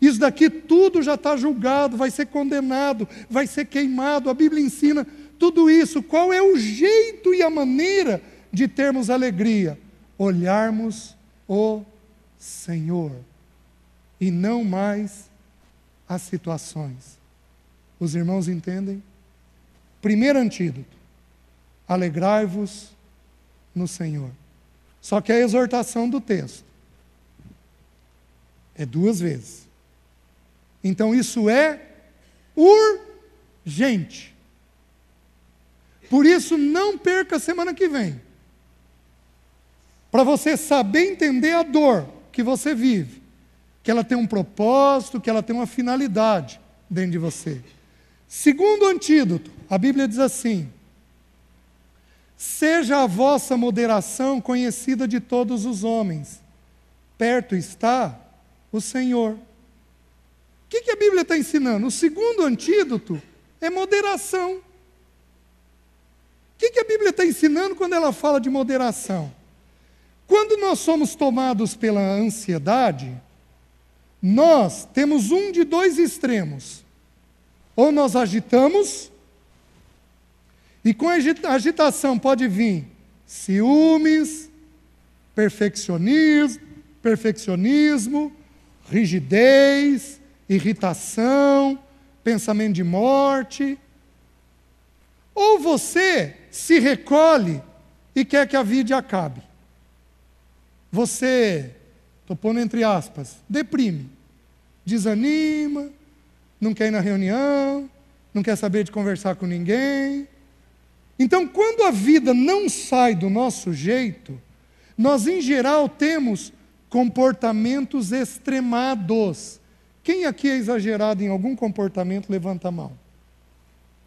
Isso daqui tudo já está julgado, vai ser condenado, vai ser queimado. A Bíblia ensina tudo isso. Qual é o jeito e a maneira de termos alegria? Olharmos o Senhor e não mais as situações. Os irmãos entendem? Primeiro antídoto: alegrai-vos no Senhor. Só que a exortação do texto é duas vezes. Então isso é urgente. Por isso, não perca a semana que vem. Para você saber entender a dor que você vive, que ela tem um propósito, que ela tem uma finalidade dentro de você. Segundo antídoto, a Bíblia diz assim: Seja a vossa moderação conhecida de todos os homens, perto está o Senhor. O que, que a Bíblia está ensinando? O segundo antídoto é moderação. O que, que a Bíblia está ensinando quando ela fala de moderação? Quando nós somos tomados pela ansiedade, nós temos um de dois extremos ou nós agitamos, e com agitação pode vir ciúmes, perfeccionismo, perfeccionismo, rigidez, irritação, pensamento de morte. Ou você se recolhe e quer que a vida acabe. Você, estou pondo entre aspas, deprime, desanima, não quer ir na reunião, não quer saber de conversar com ninguém. Então, quando a vida não sai do nosso jeito, nós em geral temos comportamentos extremados. Quem aqui é exagerado em algum comportamento, levanta a mão.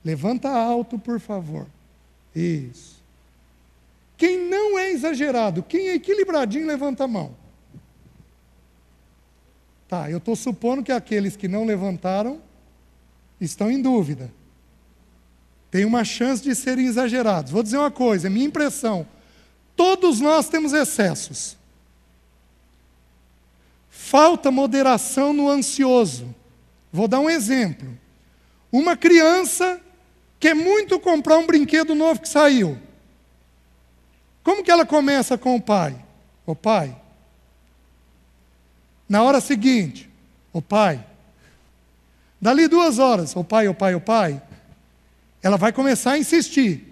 Levanta alto, por favor. Isso. Quem não é exagerado, quem é equilibradinho, levanta a mão. Tá, eu estou supondo que aqueles que não levantaram estão em dúvida. Tem uma chance de serem exagerados. Vou dizer uma coisa, é minha impressão. Todos nós temos excessos. Falta moderação no ansioso. Vou dar um exemplo. Uma criança quer muito comprar um brinquedo novo que saiu. Como que ela começa com o pai? Ô pai, na hora seguinte, o pai. Dali duas horas, o pai, o pai, o pai. Ela vai começar a insistir.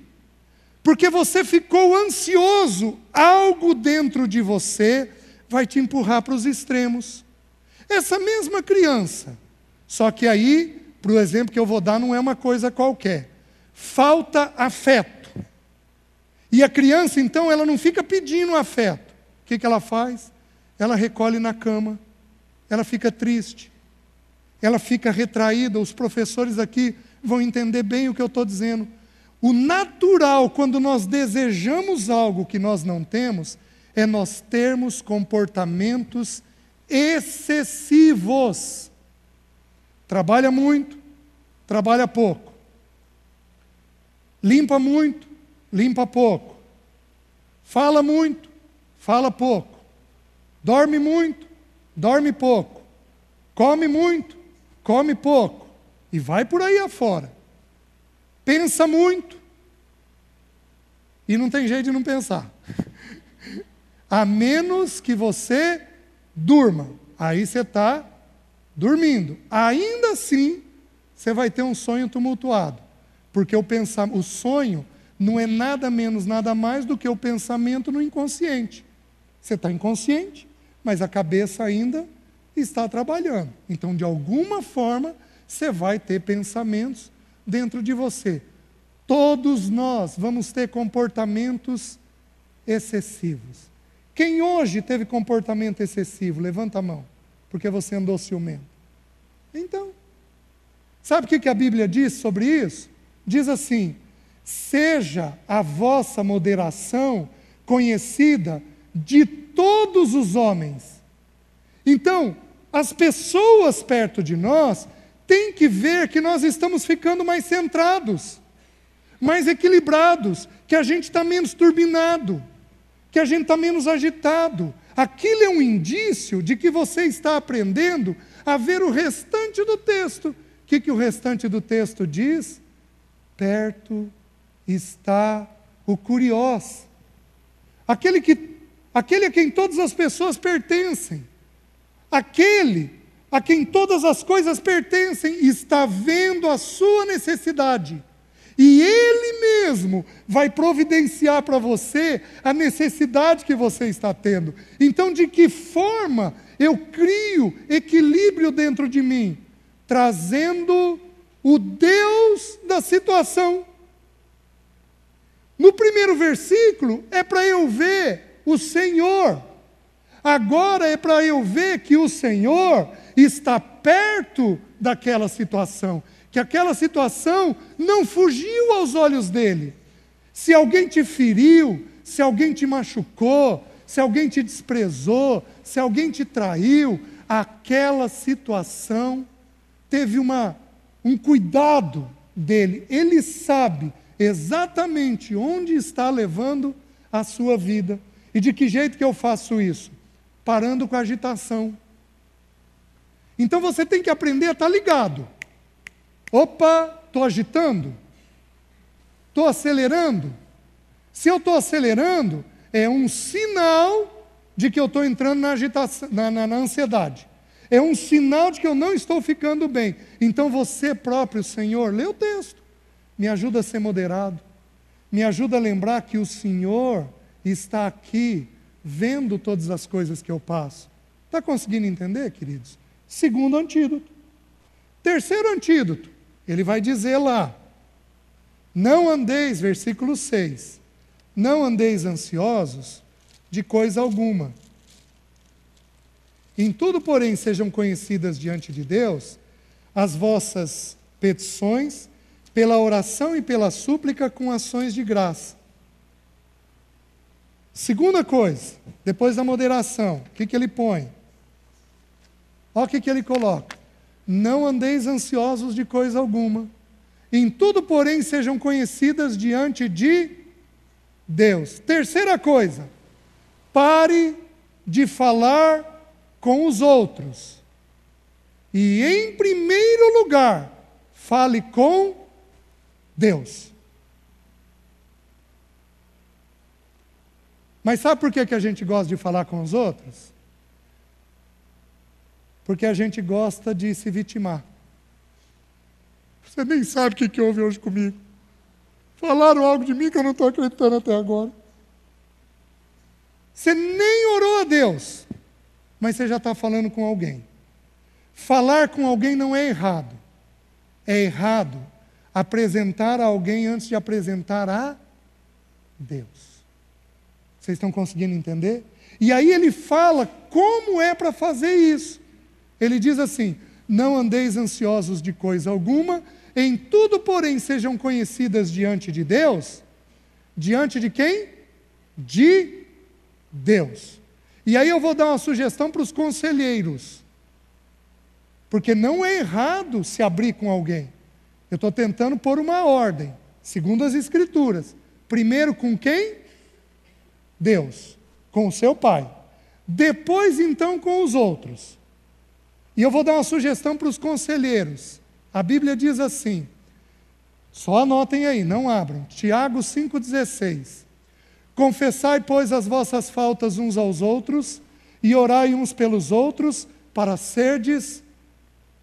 Porque você ficou ansioso, algo dentro de você vai te empurrar para os extremos. Essa mesma criança, só que aí, para o exemplo que eu vou dar, não é uma coisa qualquer. Falta afeto. E a criança, então, ela não fica pedindo afeto. O que, que ela faz? ela recolhe na cama, ela fica triste, ela fica retraída. Os professores aqui vão entender bem o que eu estou dizendo. O natural, quando nós desejamos algo que nós não temos, é nós termos comportamentos excessivos. Trabalha muito, trabalha pouco. Limpa muito, limpa pouco. Fala muito, fala pouco. Dorme muito, dorme pouco. Come muito, come pouco. E vai por aí afora. Pensa muito. E não tem jeito de não pensar. A menos que você durma. Aí você está dormindo. Ainda assim, você vai ter um sonho tumultuado. Porque o, pensar, o sonho não é nada menos, nada mais do que o pensamento no inconsciente. Você está inconsciente mas a cabeça ainda está trabalhando. Então, de alguma forma, você vai ter pensamentos dentro de você. Todos nós vamos ter comportamentos excessivos. Quem hoje teve comportamento excessivo? Levanta a mão, porque você andou ciumento. Então, sabe o que a Bíblia diz sobre isso? Diz assim: seja a vossa moderação conhecida de todos os homens. Então, as pessoas perto de nós têm que ver que nós estamos ficando mais centrados, mais equilibrados, que a gente está menos turbinado, que a gente está menos agitado. Aquilo é um indício de que você está aprendendo a ver o restante do texto. O que, que o restante do texto diz? Perto está o curioso, aquele que aquele a quem todas as pessoas pertencem, aquele a quem todas as coisas pertencem, está vendo a sua necessidade. E Ele mesmo vai providenciar para você a necessidade que você está tendo. Então, de que forma eu crio equilíbrio dentro de mim? Trazendo o Deus da situação. No primeiro versículo, é para eu ver o Senhor. Agora é para eu ver que o Senhor está perto daquela situação, que aquela situação não fugiu aos olhos dele. Se alguém te feriu, se alguém te machucou, se alguém te desprezou, se alguém te traiu, aquela situação teve uma, um cuidado dele. Ele sabe exatamente onde está levando a sua vida e de que jeito que eu faço isso? Parando com a agitação. Então você tem que aprender a estar tá ligado. Opa, estou agitando? Estou acelerando? Se eu estou acelerando, é um sinal de que eu estou entrando na, agitação, na, na, na ansiedade. É um sinal de que eu não estou ficando bem. Então você próprio, Senhor, lê o texto. Me ajuda a ser moderado. Me ajuda a lembrar que o Senhor está aqui vendo todas as coisas que eu passo. Está conseguindo entender, queridos? Segundo antídoto. Terceiro antídoto, ele vai dizer lá: Não andeis, versículo 6, não andeis ansiosos de coisa alguma. Em tudo, porém, sejam conhecidas diante de Deus as vossas petições, pela oração e pela súplica com ações de graça. Segunda coisa, depois da moderação, o que, que ele põe? Olha o que, que ele coloca. Não andeis ansiosos de coisa alguma. Em tudo, porém, sejam conhecidas diante de Deus. Terceira coisa, pare de falar com os outros. E, em primeiro lugar, fale com Deus. Mas sabe por que, que a gente gosta de falar com os outros? Porque a gente gosta de se vitimar. Você nem sabe o que, que houve hoje comigo. Falaram algo de mim que eu não estou acreditando até agora. Você nem orou a Deus, mas você já está falando com alguém. Falar com alguém não é errado. É errado apresentar a alguém antes de apresentar a Deus. Vocês estão conseguindo entender? E aí ele fala como é para fazer isso. Ele diz assim: Não andeis ansiosos de coisa alguma, em tudo, porém, sejam conhecidas diante de Deus. Diante de quem? De Deus. E aí eu vou dar uma sugestão para os conselheiros. Porque não é errado se abrir com alguém. Eu estou tentando pôr uma ordem, segundo as Escrituras. Primeiro com quem? Deus, com o seu Pai, depois então com os outros. E eu vou dar uma sugestão para os conselheiros. A Bíblia diz assim: só anotem aí, não abram. Tiago 5,16. Confessai, pois, as vossas faltas uns aos outros e orai uns pelos outros para serdes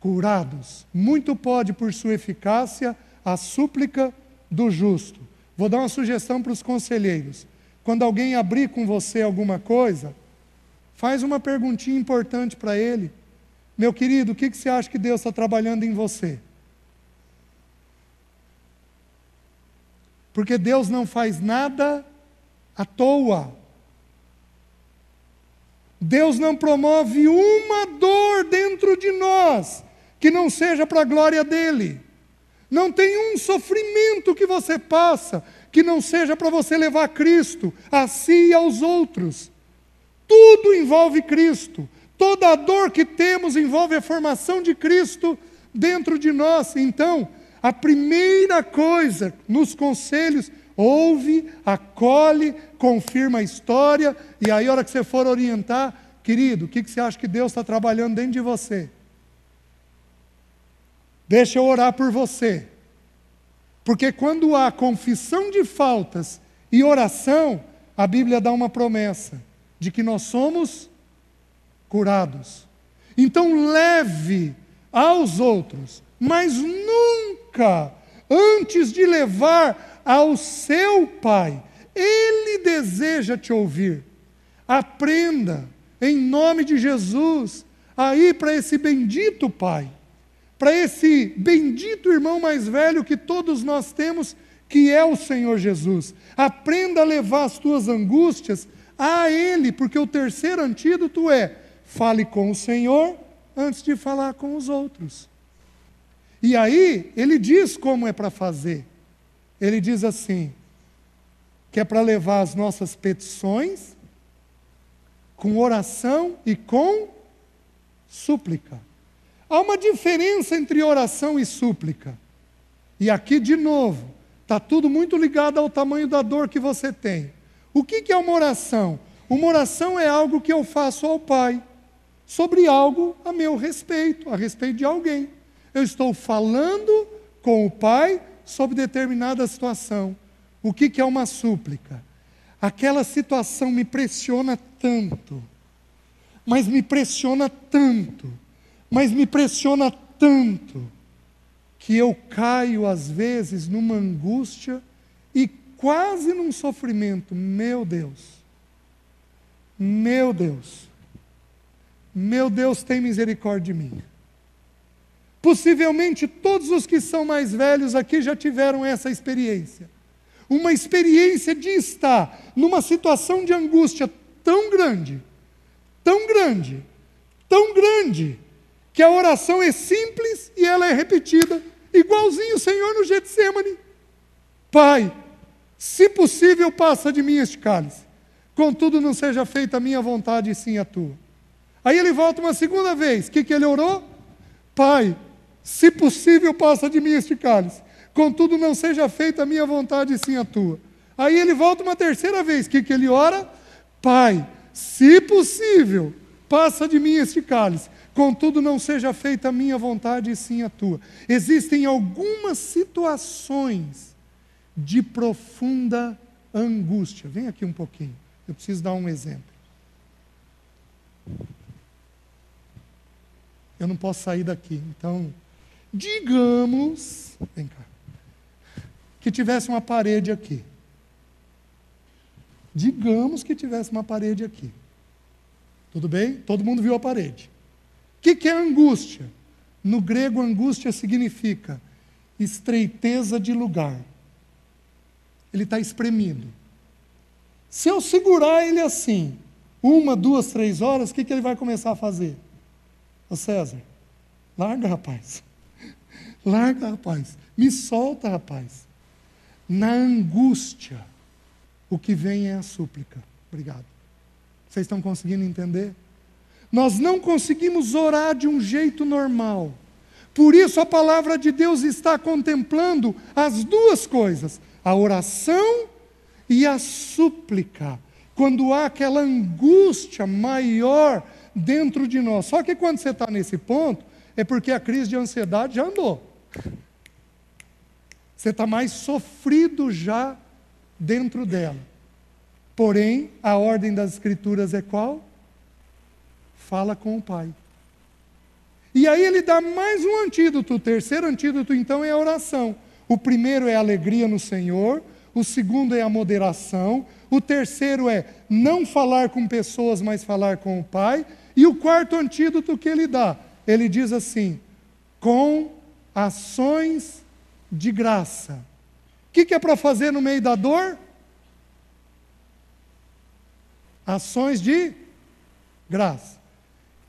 curados. Muito pode, por sua eficácia, a súplica do justo. Vou dar uma sugestão para os conselheiros. Quando alguém abrir com você alguma coisa, faz uma perguntinha importante para ele. Meu querido, o que, que você acha que Deus está trabalhando em você? Porque Deus não faz nada à toa. Deus não promove uma dor dentro de nós que não seja para a glória dele. Não tem um sofrimento que você passa que não seja para você levar Cristo a si e aos outros. Tudo envolve Cristo. Toda a dor que temos envolve a formação de Cristo dentro de nós. Então, a primeira coisa nos conselhos, ouve, acolhe, confirma a história, e aí, a hora que você for orientar, querido, o que, que você acha que Deus está trabalhando dentro de você? Deixa eu orar por você. Porque quando há confissão de faltas e oração, a Bíblia dá uma promessa de que nós somos curados. Então leve aos outros, mas nunca antes de levar ao seu pai. Ele deseja te ouvir. Aprenda em nome de Jesus a ir para esse bendito pai para esse bendito irmão mais velho que todos nós temos, que é o Senhor Jesus. Aprenda a levar as tuas angústias a Ele, porque o terceiro antídoto é: fale com o Senhor antes de falar com os outros. E aí, ele diz como é para fazer. Ele diz assim: que é para levar as nossas petições com oração e com súplica. Há uma diferença entre oração e súplica. E aqui, de novo, está tudo muito ligado ao tamanho da dor que você tem. O que, que é uma oração? Uma oração é algo que eu faço ao Pai, sobre algo a meu respeito, a respeito de alguém. Eu estou falando com o Pai sobre determinada situação. O que, que é uma súplica? Aquela situação me pressiona tanto, mas me pressiona tanto mas me pressiona tanto que eu caio, às vezes, numa angústia e quase num sofrimento. Meu Deus, meu Deus, meu Deus, tem misericórdia de mim. Possivelmente todos os que são mais velhos aqui já tiveram essa experiência. Uma experiência de estar numa situação de angústia tão grande, tão grande, tão grande que a oração é simples e ela é repetida, igualzinho o Senhor no Getsemane. Pai, se possível, passa de mim este cálice. Contudo, não seja feita a minha vontade, e sim a tua. Aí ele volta uma segunda vez. O que, que ele orou? Pai, se possível, passa de mim este cálice. Contudo, não seja feita a minha vontade, e sim a tua. Aí ele volta uma terceira vez. O que, que ele ora? Pai, se possível, passa de mim este cálice. Contudo, não seja feita a minha vontade e sim a tua. Existem algumas situações de profunda angústia. Vem aqui um pouquinho, eu preciso dar um exemplo. Eu não posso sair daqui, então, digamos, vem cá, que tivesse uma parede aqui. Digamos que tivesse uma parede aqui. Tudo bem? Todo mundo viu a parede. O que, que é angústia? No grego, angústia significa estreiteza de lugar. Ele está espremido. Se eu segurar ele assim, uma, duas, três horas, o que, que ele vai começar a fazer? Ô César, larga, rapaz. Larga, rapaz. Me solta, rapaz. Na angústia, o que vem é a súplica. Obrigado. Vocês estão conseguindo entender? Nós não conseguimos orar de um jeito normal. Por isso a palavra de Deus está contemplando as duas coisas, a oração e a súplica. Quando há aquela angústia maior dentro de nós. Só que quando você está nesse ponto, é porque a crise de ansiedade já andou. Você está mais sofrido já dentro dela. Porém, a ordem das Escrituras é qual? fala com o Pai. E aí ele dá mais um antídoto. O terceiro antídoto, então, é a oração. O primeiro é a alegria no Senhor. O segundo é a moderação. O terceiro é não falar com pessoas, mas falar com o Pai. E o quarto antídoto que ele dá, ele diz assim: com ações de graça. O que, que é para fazer no meio da dor? Ações de graça.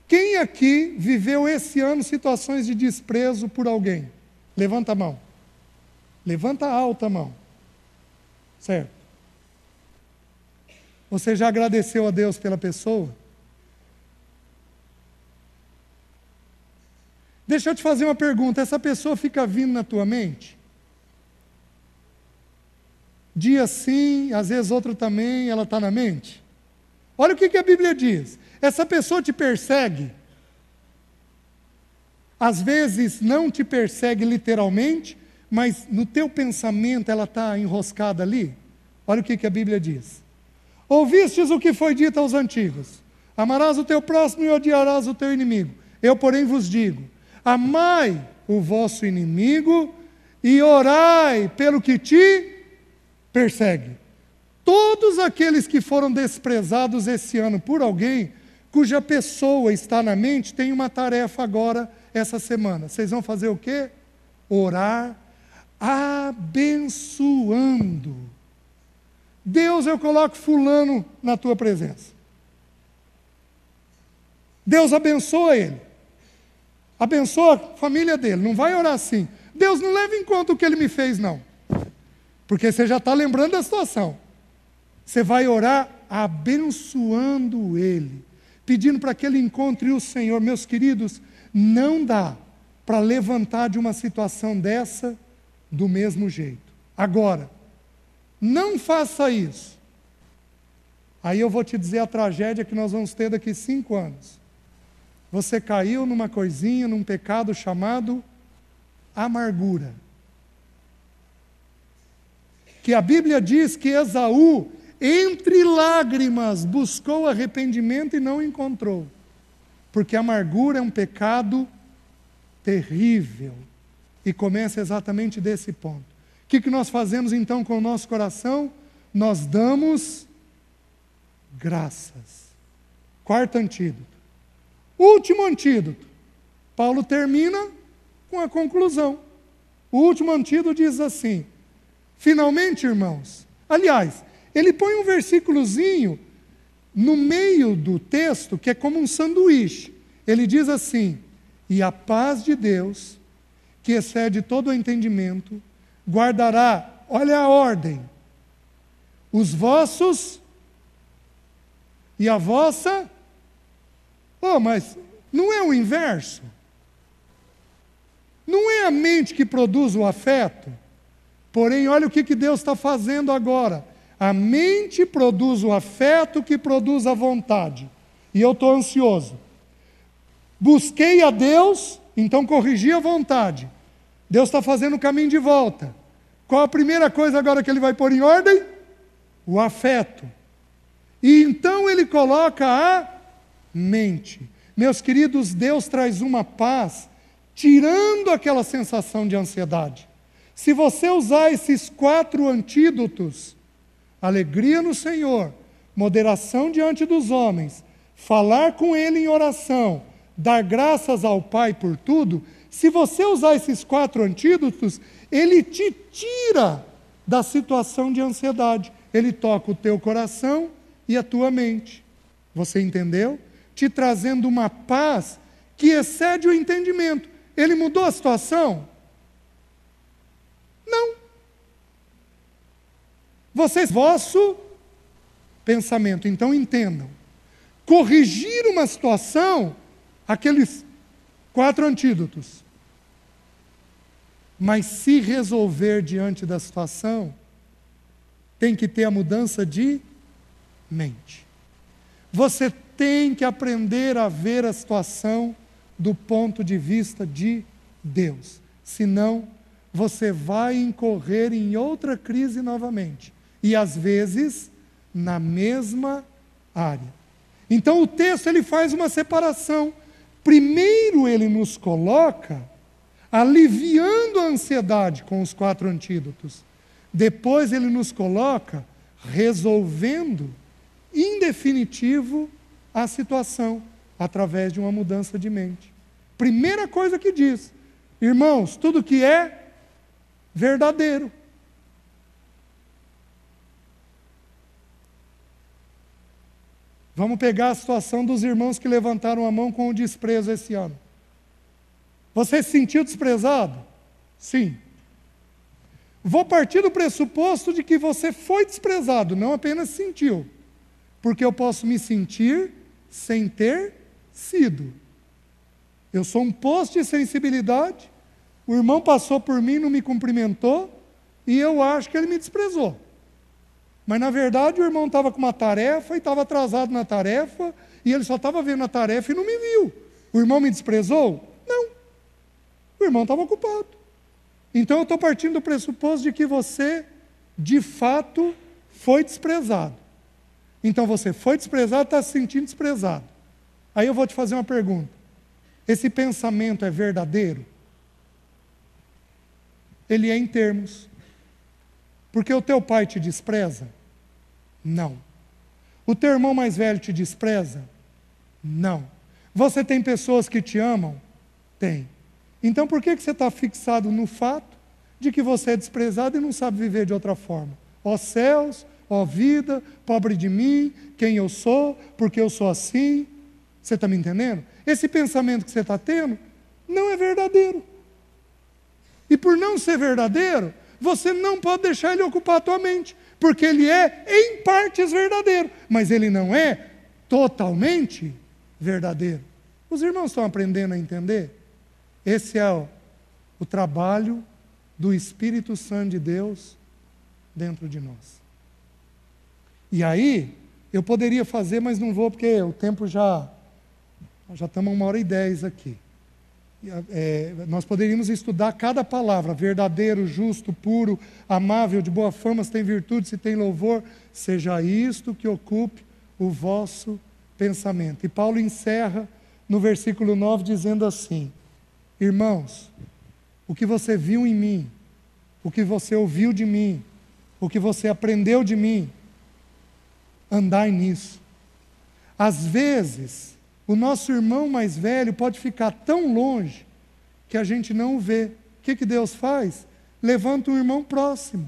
Quem aqui viveu esse ano situações de desprezo por alguém? Levanta a mão. Levanta alta a mão. Certo. Você já agradeceu a Deus pela pessoa? Deixa eu te fazer uma pergunta: essa pessoa fica vindo na tua mente? Dia sim, às vezes outro também, ela está na mente? Olha o que, que a Bíblia diz. Essa pessoa te persegue. Às vezes não te persegue literalmente, mas no teu pensamento ela está enroscada ali. Olha o que, que a Bíblia diz. Ouvistes o que foi dito aos antigos: amarás o teu próximo e odiarás o teu inimigo. Eu, porém, vos digo: amai o vosso inimigo e orai pelo que te persegue todos aqueles que foram desprezados esse ano por alguém cuja pessoa está na mente tem uma tarefa agora essa semana. Vocês vão fazer o quê? Orar abençoando. Deus, eu coloco fulano na tua presença. Deus abençoa ele. Abençoa a família dele. Não vai orar assim. Deus não leva em conta o que ele me fez, não. Porque você já está lembrando da situação. Você vai orar abençoando ele, pedindo para que ele encontre o Senhor. Meus queridos, não dá para levantar de uma situação dessa do mesmo jeito. Agora, não faça isso. Aí eu vou te dizer a tragédia que nós vamos ter daqui cinco anos. Você caiu numa coisinha, num pecado chamado amargura. Que a Bíblia diz que Esaú entre lágrimas buscou arrependimento e não encontrou. Porque a amargura é um pecado terrível. E começa exatamente desse ponto. O que, que nós fazemos então com o nosso coração? Nós damos graças. Quarto antídoto. Último antídoto. Paulo termina com a conclusão. O último antídoto diz assim: Finalmente, irmãos, aliás, ele põe um versículozinho no meio do texto que é como um sanduíche. Ele diz assim: E a paz de Deus, que excede todo o entendimento, guardará, olha a ordem, os vossos e a vossa. Oh, mas não é o inverso? Não é a mente que produz o afeto? Porém, olha o que, que Deus está fazendo agora. A mente produz o afeto que produz a vontade. E eu estou ansioso. Busquei a Deus, então corrigi a vontade. Deus está fazendo o caminho de volta. Qual a primeira coisa agora que ele vai pôr em ordem? O afeto. E então ele coloca a mente. Meus queridos, Deus traz uma paz, tirando aquela sensação de ansiedade. Se você usar esses quatro antídotos, alegria no Senhor, moderação diante dos homens, falar com Ele em oração, dar graças ao Pai por tudo, se você usar esses quatro antídotos, ele te tira da situação de ansiedade. Ele toca o teu coração e a tua mente. Você entendeu? Te trazendo uma paz que excede o entendimento. Ele mudou a situação? Não. Vocês, vosso pensamento. Então entendam. Corrigir uma situação, aqueles quatro antídotos. Mas se resolver diante da situação, tem que ter a mudança de mente. Você tem que aprender a ver a situação do ponto de vista de Deus. Senão, você vai incorrer em outra crise novamente e às vezes na mesma área. Então o texto ele faz uma separação. Primeiro ele nos coloca aliviando a ansiedade com os quatro antídotos. Depois ele nos coloca resolvendo em definitivo a situação através de uma mudança de mente. Primeira coisa que diz: Irmãos, tudo que é verdadeiro, Vamos pegar a situação dos irmãos que levantaram a mão com o desprezo esse ano. Você se sentiu desprezado? Sim. Vou partir do pressuposto de que você foi desprezado, não apenas sentiu. Porque eu posso me sentir sem ter sido. Eu sou um posto de sensibilidade, o irmão passou por mim, não me cumprimentou, e eu acho que ele me desprezou. Mas na verdade o irmão estava com uma tarefa e estava atrasado na tarefa, e ele só estava vendo a tarefa e não me viu. O irmão me desprezou? Não. O irmão estava ocupado. Então eu estou partindo do pressuposto de que você, de fato, foi desprezado. Então você foi desprezado, está se sentindo desprezado. Aí eu vou te fazer uma pergunta. Esse pensamento é verdadeiro? Ele é em termos. Porque o teu pai te despreza? Não. O teu irmão mais velho te despreza? Não. Você tem pessoas que te amam? Tem. Então por que, que você está fixado no fato de que você é desprezado e não sabe viver de outra forma? Ó céus, ó vida, pobre de mim, quem eu sou, porque eu sou assim. Você está me entendendo? Esse pensamento que você está tendo não é verdadeiro. E por não ser verdadeiro, você não pode deixar ele ocupar a tua mente porque ele é em partes verdadeiro, mas ele não é totalmente verdadeiro. Os irmãos estão aprendendo a entender? Esse é o, o trabalho do Espírito Santo de Deus dentro de nós. E aí, eu poderia fazer, mas não vou, porque o tempo já. Já estamos uma hora e dez aqui. É, nós poderíamos estudar cada palavra: verdadeiro, justo, puro, amável, de boa fama, se tem virtude, se tem louvor, seja isto que ocupe o vosso pensamento. E Paulo encerra no versículo 9 dizendo assim: Irmãos, o que você viu em mim, o que você ouviu de mim, o que você aprendeu de mim, andai nisso. Às vezes, o nosso irmão mais velho pode ficar tão longe que a gente não o vê. O que, que Deus faz? Levanta um irmão próximo.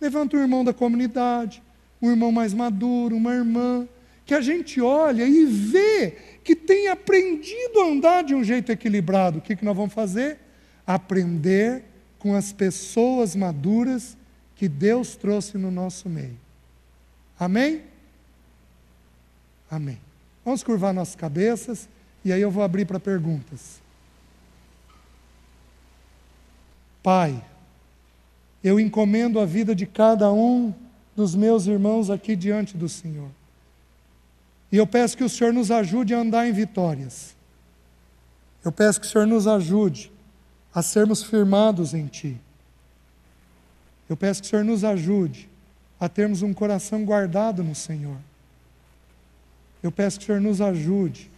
Levanta um irmão da comunidade, um irmão mais maduro, uma irmã, que a gente olha e vê que tem aprendido a andar de um jeito equilibrado. O que, que nós vamos fazer? Aprender com as pessoas maduras que Deus trouxe no nosso meio. Amém? Amém. Vamos curvar nossas cabeças e aí eu vou abrir para perguntas. Pai, eu encomendo a vida de cada um dos meus irmãos aqui diante do Senhor. E eu peço que o Senhor nos ajude a andar em vitórias. Eu peço que o Senhor nos ajude a sermos firmados em Ti. Eu peço que o Senhor nos ajude a termos um coração guardado no Senhor. Eu peço que o Senhor nos ajude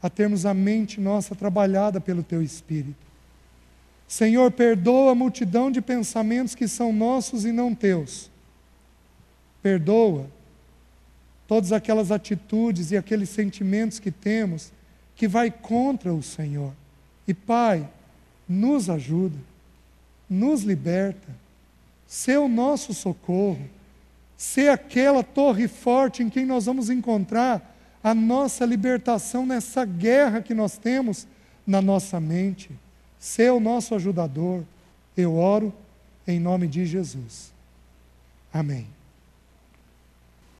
a termos a mente nossa trabalhada pelo Teu Espírito. Senhor, perdoa a multidão de pensamentos que são nossos e não teus. Perdoa todas aquelas atitudes e aqueles sentimentos que temos que vai contra o Senhor. E Pai, nos ajuda, nos liberta, ser o nosso socorro, ser aquela torre forte em quem nós vamos encontrar a nossa libertação nessa guerra que nós temos na nossa mente. Ser o nosso ajudador. Eu oro em nome de Jesus. Amém.